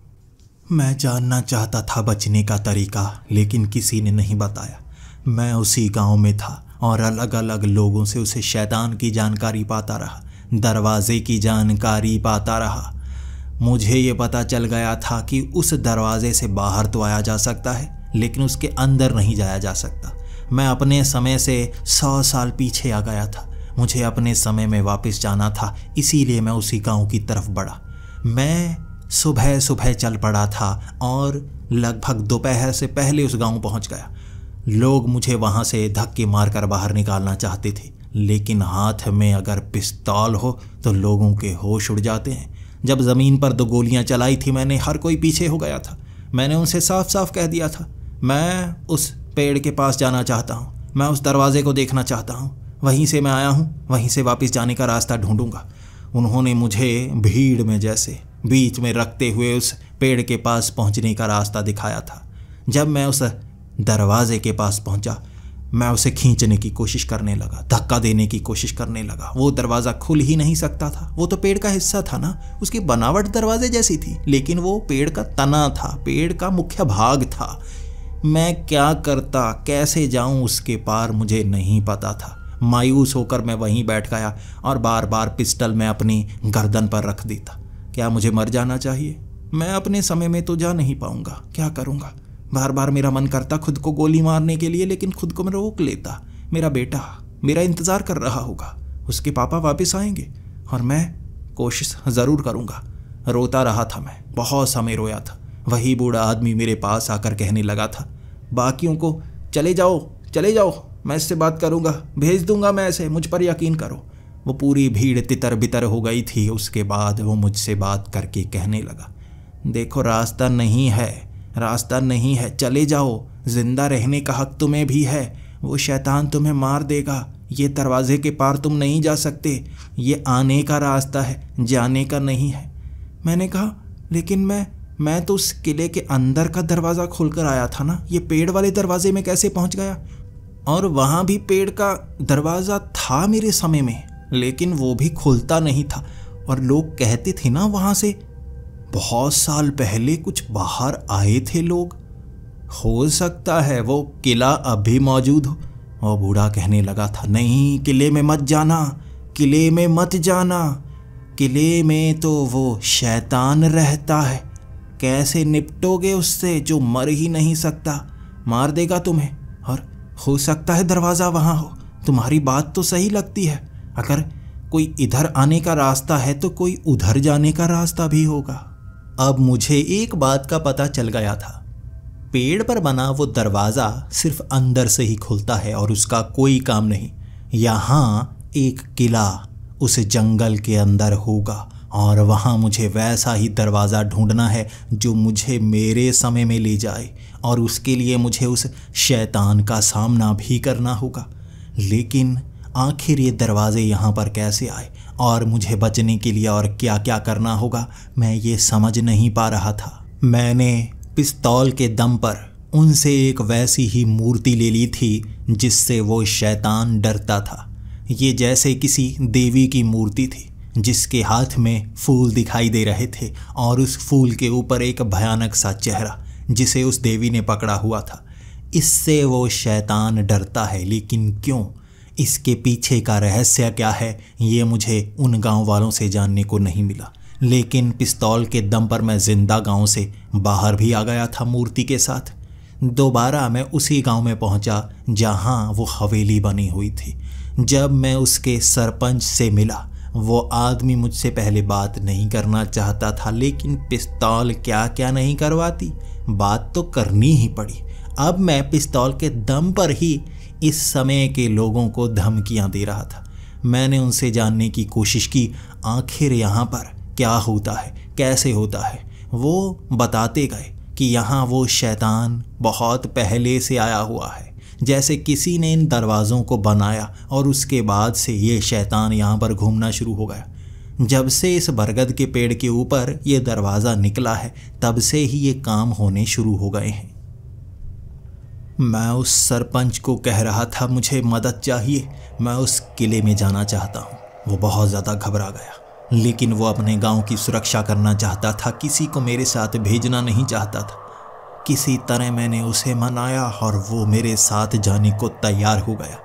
मैं जानना चाहता था बचने का तरीका लेकिन किसी ने नहीं बताया मैं उसी गांव में था और अलग अलग लोगों से उसे शैतान की जानकारी पाता रहा दरवाजे की जानकारी पाता रहा मुझे ये पता चल गया था कि उस दरवाजे से बाहर तो आया जा सकता है लेकिन उसके अंदर नहीं जाया जा सकता मैं अपने समय से सौ साल पीछे आ गया था मुझे अपने समय में वापस जाना था इसीलिए मैं उसी गांव की तरफ बढ़ा मैं सुबह सुबह चल पड़ा था और लगभग दोपहर से पहले उस गांव पहुंच गया लोग मुझे वहां से धक्के मारकर बाहर निकालना चाहते थे लेकिन हाथ में अगर पिस्तौल हो तो लोगों के होश उड़ जाते हैं जब ज़मीन पर दो गोलियां चलाई थी मैंने हर कोई पीछे हो गया था मैंने उनसे साफ साफ कह दिया था मैं उस पेड़ के पास जाना चाहता हूँ मैं उस दरवाजे को देखना चाहता हूँ वहीं से मैं आया हूँ वहीं से वापस जाने का रास्ता ढूंढूंगा उन्होंने मुझे भीड़ में जैसे बीच में रखते हुए उस पेड़ के पास पहुंचने का रास्ता दिखाया था जब मैं उस दरवाजे के पास पहुंचा मैं उसे खींचने की कोशिश करने लगा धक्का देने की कोशिश करने लगा वो दरवाज़ा खुल ही नहीं सकता था वो तो पेड़ का हिस्सा था ना उसकी बनावट दरवाजे जैसी थी लेकिन वो पेड़ का तना था पेड़ का मुख्य भाग था मैं क्या करता कैसे जाऊं उसके पार मुझे नहीं पता था मायूस होकर मैं वहीं बैठ गया और बार बार पिस्टल मैं अपनी गर्दन पर रख देता क्या मुझे मर जाना चाहिए मैं अपने समय में तो जा नहीं पाऊंगा क्या करूंगा बार बार मेरा मन करता खुद को गोली मारने के लिए लेकिन खुद को मैं रोक लेता मेरा बेटा मेरा इंतज़ार कर रहा होगा उसके पापा वापस आएंगे और मैं कोशिश ज़रूर करूँगा रोता रहा था मैं बहुत समय रोया था वही बूढ़ा आदमी मेरे पास आकर कहने लगा था बाकियों को चले जाओ चले जाओ मैं इससे बात करूंगा भेज दूंगा मैं ऐसे मुझ पर यकीन करो वो पूरी भीड़ तितर बितर हो गई थी उसके बाद वो मुझसे बात करके कहने लगा देखो रास्ता नहीं है रास्ता नहीं है चले जाओ जिंदा रहने का हक तुम्हें भी है वो शैतान तुम्हें मार देगा ये दरवाजे के पार तुम नहीं जा सकते ये आने का रास्ता है जाने का नहीं है मैंने कहा लेकिन मैं मैं तो उस किले के अंदर का दरवाज़ा खोलकर आया था ना ये पेड़ वाले दरवाजे में कैसे पहुंच गया और वहाँ भी पेड़ का दरवाज़ा था मेरे समय में लेकिन वो भी खुलता नहीं था और लोग कहते थे ना वहाँ से बहुत साल पहले कुछ बाहर आए थे लोग हो सकता है वो किला अभी मौजूद हो और बूढ़ा कहने लगा था नहीं किले में मत जाना किले में मत जाना किले में तो वो शैतान रहता है कैसे निपटोगे उससे जो मर ही नहीं सकता मार देगा तुम्हें हो सकता है दरवाज़ा वहाँ हो तुम्हारी बात तो सही लगती है अगर कोई इधर आने का रास्ता है तो कोई उधर जाने का रास्ता भी होगा अब मुझे एक बात का पता चल गया था पेड़ पर बना वो दरवाज़ा सिर्फ अंदर से ही खुलता है और उसका कोई काम नहीं यहाँ एक किला उस जंगल के अंदर होगा और वहाँ मुझे वैसा ही दरवाज़ा ढूंढना है जो मुझे मेरे समय में ले जाए और उसके लिए मुझे उस शैतान का सामना भी करना होगा लेकिन आखिर ये दरवाज़े यहाँ पर कैसे आए और मुझे बचने के लिए और क्या क्या करना होगा मैं ये समझ नहीं पा रहा था मैंने पिस्तौल के दम पर उनसे एक वैसी ही मूर्ति ले ली थी जिससे वो शैतान डरता था ये जैसे किसी देवी की मूर्ति थी जिसके हाथ में फूल दिखाई दे रहे थे और उस फूल के ऊपर एक भयानक सा चेहरा जिसे उस देवी ने पकड़ा हुआ था इससे वो शैतान डरता है लेकिन क्यों इसके पीछे का रहस्य क्या है ये मुझे उन गांव वालों से जानने को नहीं मिला लेकिन पिस्तौल के दम पर मैं जिंदा गांव से बाहर भी आ गया था मूर्ति के साथ दोबारा मैं उसी गांव में पहुंचा जहां वो हवेली बनी हुई थी जब मैं उसके सरपंच से मिला वो आदमी मुझसे पहले बात नहीं करना चाहता था लेकिन पिस्तौल क्या क्या नहीं करवाती बात तो करनी ही पड़ी अब मैं पिस्तौल के दम पर ही इस समय के लोगों को धमकियां दे रहा था मैंने उनसे जानने की कोशिश की आखिर यहाँ पर क्या होता है कैसे होता है वो बताते गए कि यहाँ वो शैतान बहुत पहले से आया हुआ है जैसे किसी ने इन दरवाज़ों को बनाया और उसके बाद से ये शैतान यहाँ पर घूमना शुरू हो गया जब से इस बरगद के पेड़ के ऊपर ये दरवाज़ा निकला है तब से ही ये काम होने शुरू हो गए हैं मैं उस सरपंच को कह रहा था मुझे मदद चाहिए मैं उस किले में जाना चाहता हूँ वो बहुत ज़्यादा घबरा गया लेकिन वो अपने गांव की सुरक्षा करना चाहता था किसी को मेरे साथ भेजना नहीं चाहता था किसी तरह मैंने उसे मनाया और वो मेरे साथ जाने को तैयार हो गया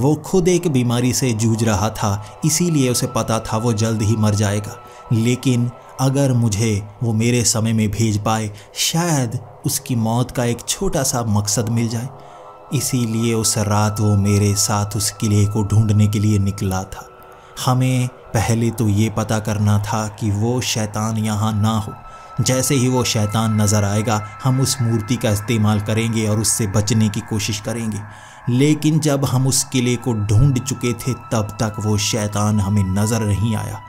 वो खुद एक बीमारी से जूझ रहा था इसीलिए उसे पता था वो जल्द ही मर जाएगा लेकिन अगर मुझे वो मेरे समय में भेज पाए शायद उसकी मौत का एक छोटा सा मकसद मिल जाए इसीलिए उस रात वो मेरे साथ उस किले को ढूंढने के लिए निकला था हमें पहले तो ये पता करना था कि वो शैतान यहाँ ना हो जैसे ही वो शैतान नज़र आएगा हम उस मूर्ति का इस्तेमाल करेंगे और उससे बचने की कोशिश करेंगे लेकिन जब हम उस किले को ढूंढ चुके थे तब तक वो शैतान हमें नज़र नहीं आया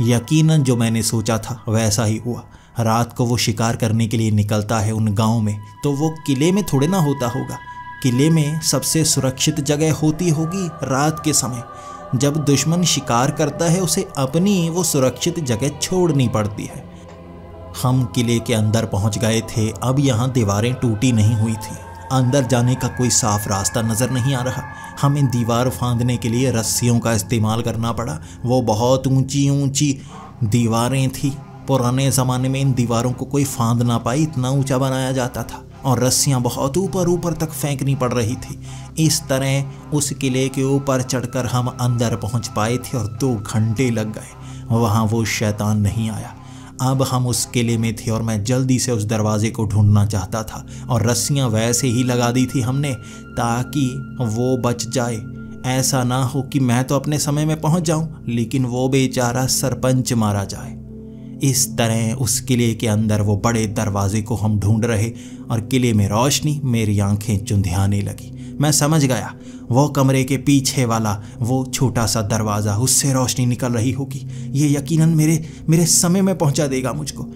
यकीनन जो मैंने सोचा था वैसा ही हुआ रात को वो शिकार करने के लिए निकलता है उन गाँव में तो वो किले में थोड़े ना होता होगा किले में सबसे सुरक्षित जगह होती होगी रात के समय जब दुश्मन शिकार करता है उसे अपनी वो सुरक्षित जगह छोड़नी पड़ती है हम किले के अंदर पहुंच गए थे अब यहाँ दीवारें टूटी नहीं हुई थी अंदर जाने का कोई साफ रास्ता नज़र नहीं आ रहा हमें दीवार फांदने के लिए रस्सियों का इस्तेमाल करना पड़ा वो बहुत ऊंची ऊंची दीवारें थी पुराने ज़माने में इन दीवारों को कोई फांद ना पाई इतना ऊंचा बनाया जाता था और रस्सियाँ बहुत ऊपर ऊपर तक फेंकनी पड़ रही थी इस तरह उस किले के ऊपर चढ़कर हम अंदर पहुंच पाए थे और दो घंटे लग गए वहाँ वो शैतान नहीं आया अब हम उस किले में थे और मैं जल्दी से उस दरवाजे को ढूंढना चाहता था और रस्सियाँ वैसे ही लगा दी थी हमने ताकि वो बच जाए ऐसा ना हो कि मैं तो अपने समय में पहुंच जाऊं लेकिन वो बेचारा सरपंच मारा जाए इस तरह उस किले के अंदर वो बड़े दरवाजे को हम ढूंढ रहे और किले में रोशनी मेरी आंखें चुंधियाने लगी मैं समझ गया वो कमरे के पीछे वाला वो छोटा सा दरवाज़ा उससे रोशनी निकल रही होगी ये यकीनन मेरे मेरे समय में पहुंचा देगा मुझको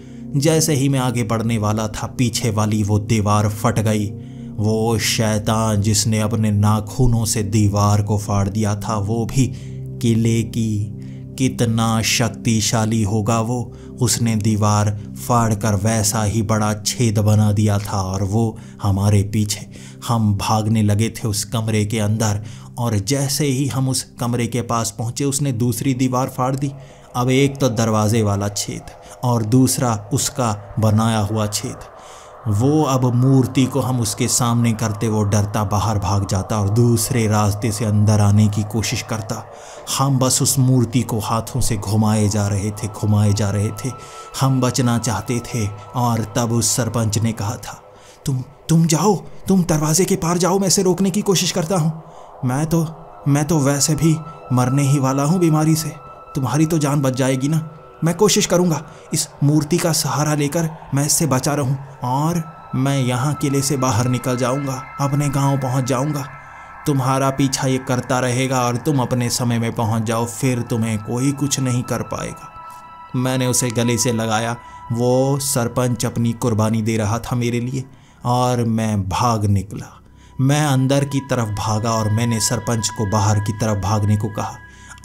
जैसे ही मैं आगे बढ़ने वाला था पीछे वाली वो दीवार फट गई वो शैतान जिसने अपने नाखूनों से दीवार को फाड़ दिया था वो भी किले की कितना शक्तिशाली होगा वो उसने दीवार फाड़ कर वैसा ही बड़ा छेद बना दिया था और वो हमारे पीछे हम भागने लगे थे उस कमरे के अंदर और जैसे ही हम उस कमरे के पास पहुंचे उसने दूसरी दीवार फाड़ दी अब एक तो दरवाजे वाला छेद और दूसरा उसका बनाया हुआ छेद वो अब मूर्ति को हम उसके सामने करते वो डरता बाहर भाग जाता और दूसरे रास्ते से अंदर आने की कोशिश करता हम बस उस मूर्ति को हाथों से घुमाए जा रहे थे घुमाए जा रहे थे हम बचना चाहते थे और तब उस सरपंच ने कहा था तुम तुम जाओ तुम दरवाजे के पार जाओ मैं इसे रोकने की कोशिश करता हूँ मैं तो मैं तो वैसे भी मरने ही वाला हूँ बीमारी से तुम्हारी तो जान बच जाएगी ना मैं कोशिश करूँगा इस मूर्ति का सहारा लेकर मैं इससे बचा रहूँ और मैं यहाँ किले से बाहर निकल जाऊँगा अपने गाँव पहुँच जाऊँगा तुम्हारा पीछा ये करता रहेगा और तुम अपने समय में पहुँच जाओ फिर तुम्हें कोई कुछ नहीं कर पाएगा मैंने उसे गले से लगाया वो सरपंच अपनी कुर्बानी दे रहा था मेरे लिए और मैं भाग निकला मैं अंदर की तरफ भागा और मैंने सरपंच को बाहर की तरफ भागने को कहा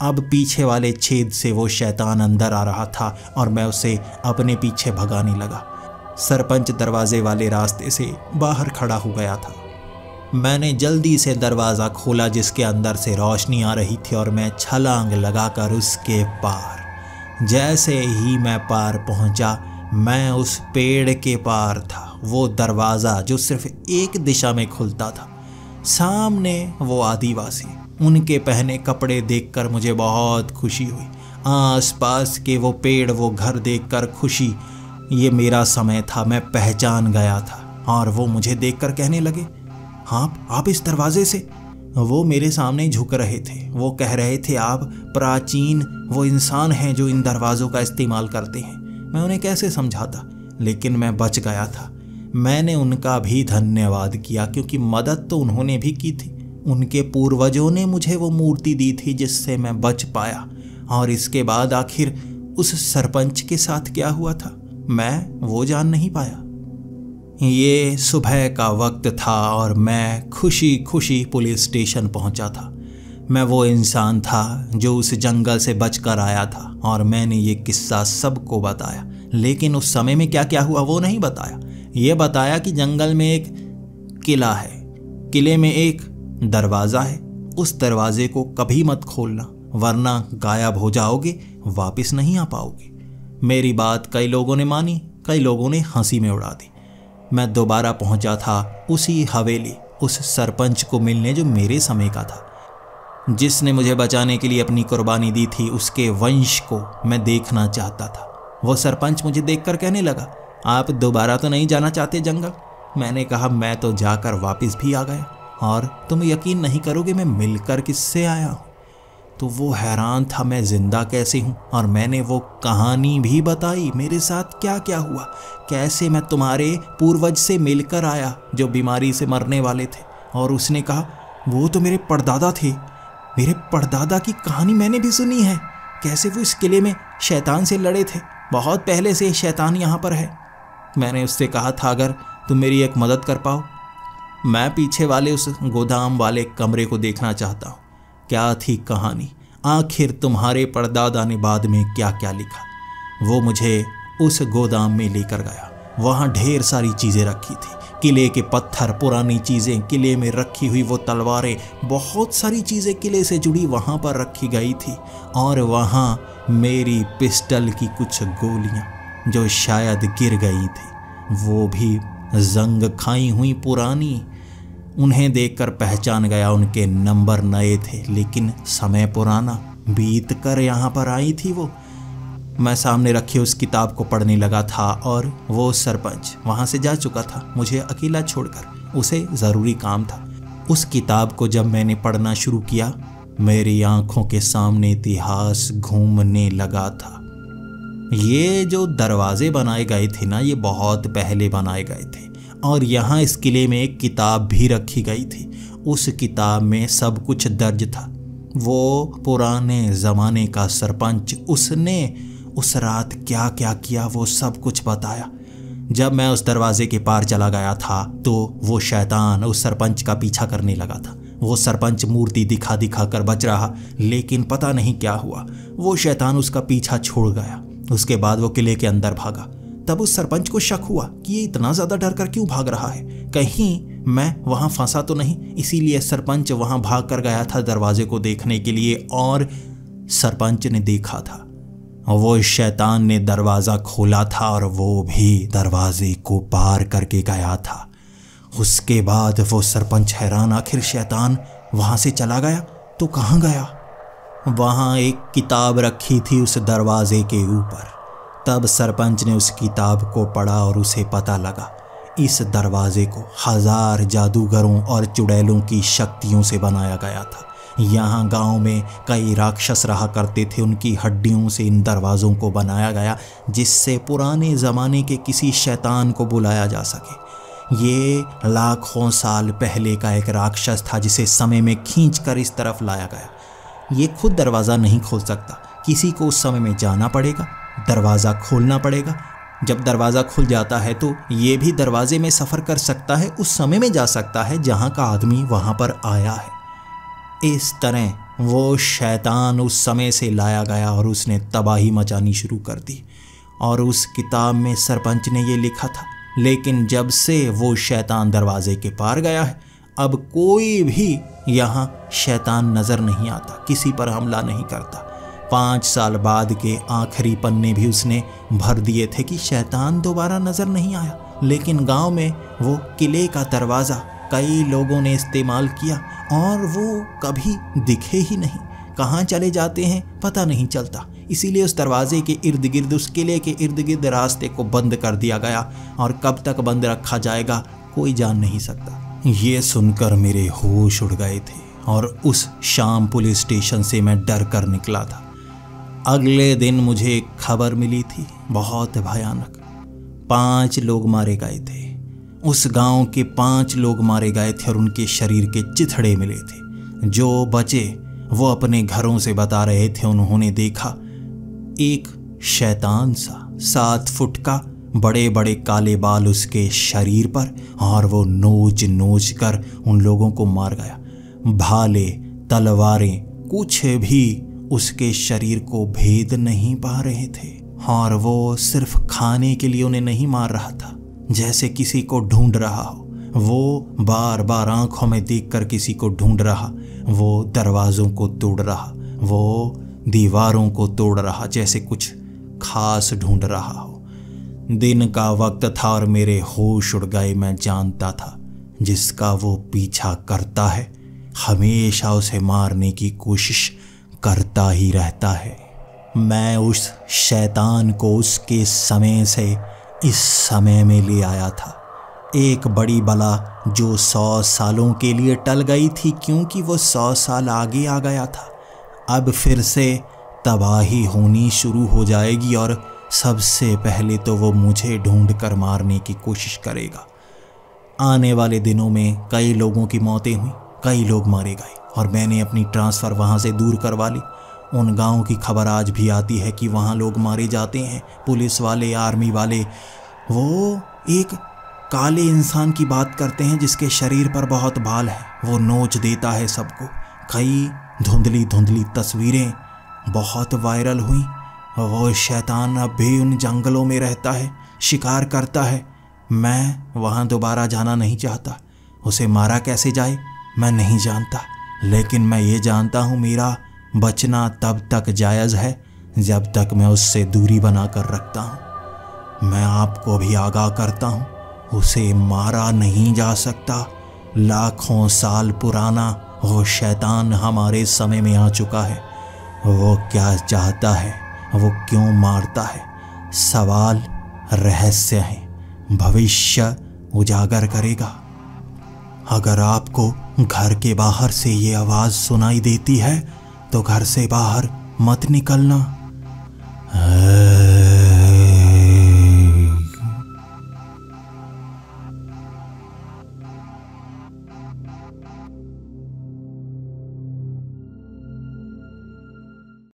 अब पीछे वाले छेद से वो शैतान अंदर आ रहा था और मैं उसे अपने पीछे भगाने लगा सरपंच दरवाजे वाले रास्ते से बाहर खड़ा हो गया था मैंने जल्दी से दरवाज़ा खोला जिसके अंदर से रोशनी आ रही थी और मैं छलांग लगाकर उसके पार जैसे ही मैं पार पहुंचा मैं उस पेड़ के पार था वो दरवाज़ा जो सिर्फ एक दिशा में खुलता था सामने वो आदिवासी उनके पहने कपड़े देखकर मुझे बहुत खुशी हुई आसपास के वो पेड़ वो घर देखकर खुशी ये मेरा समय था मैं पहचान गया था और वो मुझे देखकर कहने लगे हाँ आप इस दरवाजे से वो मेरे सामने झुक रहे थे वो कह रहे थे आप प्राचीन वो इंसान हैं जो इन दरवाज़ों का इस्तेमाल करते हैं मैं उन्हें कैसे समझाता लेकिन मैं बच गया था मैंने उनका भी धन्यवाद किया क्योंकि मदद तो उन्होंने भी की थी उनके पूर्वजों ने मुझे वो मूर्ति दी थी जिससे मैं बच पाया और इसके बाद आखिर उस सरपंच के साथ क्या हुआ था मैं वो जान नहीं पाया ये सुबह का वक्त था और मैं खुशी खुशी पुलिस स्टेशन पहुंचा था मैं वो इंसान था जो उस जंगल से बचकर आया था और मैंने ये किस्सा सबको बताया लेकिन उस समय में क्या क्या हुआ वो नहीं बताया ये बताया कि जंगल में एक किला है किले में एक दरवाज़ा है उस दरवाजे को कभी मत खोलना वरना गायब हो जाओगे वापस नहीं आ पाओगे मेरी बात कई लोगों ने मानी कई लोगों ने हंसी में उड़ा दी मैं दोबारा पहुंचा था उसी हवेली उस सरपंच को मिलने जो मेरे समय का था जिसने मुझे बचाने के लिए अपनी कुर्बानी दी थी उसके वंश को मैं देखना चाहता था वो सरपंच मुझे देखकर कहने लगा आप दोबारा तो नहीं जाना चाहते जंगल मैंने कहा मैं तो जाकर वापस भी आ गया और तुम यकीन नहीं करोगे मैं मिलकर किससे आया हूँ तो वो हैरान था मैं ज़िंदा कैसे हूँ और मैंने वो कहानी भी बताई मेरे साथ क्या क्या हुआ कैसे मैं तुम्हारे पूर्वज से मिलकर आया जो बीमारी से मरने वाले थे और उसने कहा वो तो मेरे परदादा थे मेरे परदादा की कहानी मैंने भी सुनी है कैसे वो इस किले में शैतान से लड़े थे बहुत पहले से शैतान यहाँ पर है मैंने उससे कहा था अगर तुम मेरी एक मदद कर पाओ मैं पीछे वाले उस गोदाम वाले कमरे को देखना चाहता हूँ क्या थी कहानी आखिर तुम्हारे परदादा ने बाद में क्या क्या लिखा वो मुझे उस गोदाम में लेकर गया वहाँ ढेर सारी चीज़ें रखी थी किले के पत्थर पुरानी चीज़ें किले में रखी हुई वो तलवारें बहुत सारी चीज़ें किले से जुड़ी वहाँ पर रखी गई थी और वहाँ मेरी पिस्टल की कुछ गोलियाँ जो शायद गिर गई थी वो भी जंग खाई हुई पुरानी उन्हें देखकर पहचान गया उनके नंबर नए थे लेकिन समय पुराना बीत कर यहाँ पर आई थी वो मैं सामने रखी उस किताब को पढ़ने लगा था और वो सरपंच वहाँ से जा चुका था मुझे अकेला छोड़कर उसे ज़रूरी काम था उस किताब को जब मैंने पढ़ना शुरू किया मेरी आंखों के सामने इतिहास घूमने लगा था ये जो दरवाजे बनाए गए थे ना ये बहुत पहले बनाए गए थे और यहाँ इस किले में एक किताब भी रखी गई थी उस किताब में सब कुछ दर्ज था वो पुराने ज़माने का सरपंच उसने उस रात क्या क्या किया वो सब कुछ बताया जब मैं उस दरवाजे के पार चला गया था तो वो शैतान उस सरपंच का पीछा करने लगा था वो सरपंच मूर्ति दिखा दिखा कर बच रहा लेकिन पता नहीं क्या हुआ वो शैतान उसका पीछा छोड़ गया उसके बाद वो किले के अंदर भागा तब उस सरपंच को शक हुआ कि ये इतना ज़्यादा डर कर क्यों भाग रहा है कहीं मैं वहाँ फंसा तो नहीं इसीलिए सरपंच वहाँ भाग कर गया था दरवाजे को देखने के लिए और सरपंच ने देखा था वो शैतान ने दरवाज़ा खोला था और वो भी दरवाजे को पार करके गया था उसके बाद वो सरपंच हैरान आखिर शैतान वहाँ से चला गया तो कहाँ गया वहाँ एक किताब रखी थी उस दरवाजे के ऊपर तब सरपंच ने उस किताब को पढ़ा और उसे पता लगा इस दरवाजे को हजार जादूगरों और चुड़ैलों की शक्तियों से बनाया गया था यहाँ गांव में कई राक्षस रहा करते थे उनकी हड्डियों से इन दरवाज़ों को बनाया गया जिससे पुराने ज़माने के किसी शैतान को बुलाया जा सके ये लाखों साल पहले का एक राक्षस था जिसे समय में खींच कर इस तरफ लाया गया ये खुद दरवाज़ा नहीं खोल सकता किसी को उस समय में जाना पड़ेगा दरवाज़ा खोलना पड़ेगा जब दरवाज़ा खुल जाता है तो ये भी दरवाजे में सफ़र कर सकता है उस समय में जा सकता है जहाँ का आदमी वहाँ पर आया है इस तरह वो शैतान उस समय से लाया गया और उसने तबाही मचानी शुरू कर दी और उस किताब में सरपंच ने ये लिखा था लेकिन जब से वो शैतान दरवाजे के पार गया है अब कोई भी यहाँ शैतान नज़र नहीं आता किसी पर हमला नहीं करता पाँच साल बाद के आखिरी पन्ने भी उसने भर दिए थे कि शैतान दोबारा नज़र नहीं आया लेकिन गांव में वो किले का दरवाज़ा कई लोगों ने इस्तेमाल किया और वो कभी दिखे ही नहीं कहाँ चले जाते हैं पता नहीं चलता इसीलिए उस दरवाजे के इर्द गिर्द उस किले के इर्द गिर्द रास्ते को बंद कर दिया गया और कब तक बंद रखा जाएगा कोई जान नहीं सकता ये सुनकर मेरे होश उड़ गए थे और उस शाम पुलिस स्टेशन से मैं डर कर निकला था अगले दिन मुझे एक खबर मिली थी बहुत भयानक पांच लोग मारे गए थे उस गांव के पांच लोग मारे गए थे और उनके शरीर के चिथड़े मिले थे जो बचे वो अपने घरों से बता रहे थे उन्होंने देखा एक शैतान सा सात फुट का बड़े बड़े काले बाल उसके शरीर पर और वो नोच नोच कर उन लोगों को मार गया भाले तलवारें कुछ भी उसके शरीर को भेद नहीं पा रहे थे और वो सिर्फ खाने के लिए उन्हें नहीं मार रहा था जैसे किसी को ढूंढ रहा हो वो बार बार आंखों में देख कर किसी को ढूंढ रहा वो दरवाज़ों को तोड़ रहा वो दीवारों को तोड़ रहा जैसे कुछ खास ढूंढ रहा हो दिन का वक्त था और मेरे होश उड़ गए मैं जानता था जिसका वो पीछा करता है हमेशा उसे मारने की कोशिश करता ही रहता है मैं उस शैतान को उसके समय से इस समय में ले आया था एक बड़ी बला जो सौ सालों के लिए टल गई थी क्योंकि वो सौ साल आगे आ गया था अब फिर से तबाही होनी शुरू हो जाएगी और सबसे पहले तो वो मुझे ढूंढ कर मारने की कोशिश करेगा आने वाले दिनों में कई लोगों की मौतें हुई कई लोग मारे गए और मैंने अपनी ट्रांसफ़र वहाँ से दूर करवा ली उन गाँव की खबर आज भी आती है कि वहाँ लोग मारे जाते हैं पुलिस वाले आर्मी वाले वो एक काले इंसान की बात करते हैं जिसके शरीर पर बहुत बाल है वो नोच देता है सबको कई धुंधली धुंधली तस्वीरें बहुत वायरल हुई वो शैतान अब भी उन जंगलों में रहता है शिकार करता है मैं वहाँ दोबारा जाना नहीं चाहता उसे मारा कैसे जाए मैं नहीं जानता लेकिन मैं ये जानता हूँ मेरा बचना तब तक जायज़ है जब तक मैं उससे दूरी बना कर रखता हूँ मैं आपको भी आगाह करता हूँ उसे मारा नहीं जा सकता लाखों साल पुराना वो शैतान हमारे समय में आ चुका है वो क्या चाहता है वो क्यों मारता है सवाल रहस्य है भविष्य उजागर करेगा अगर आपको घर के बाहर से ये आवाज़ सुनाई देती है तो घर से बाहर मत निकलना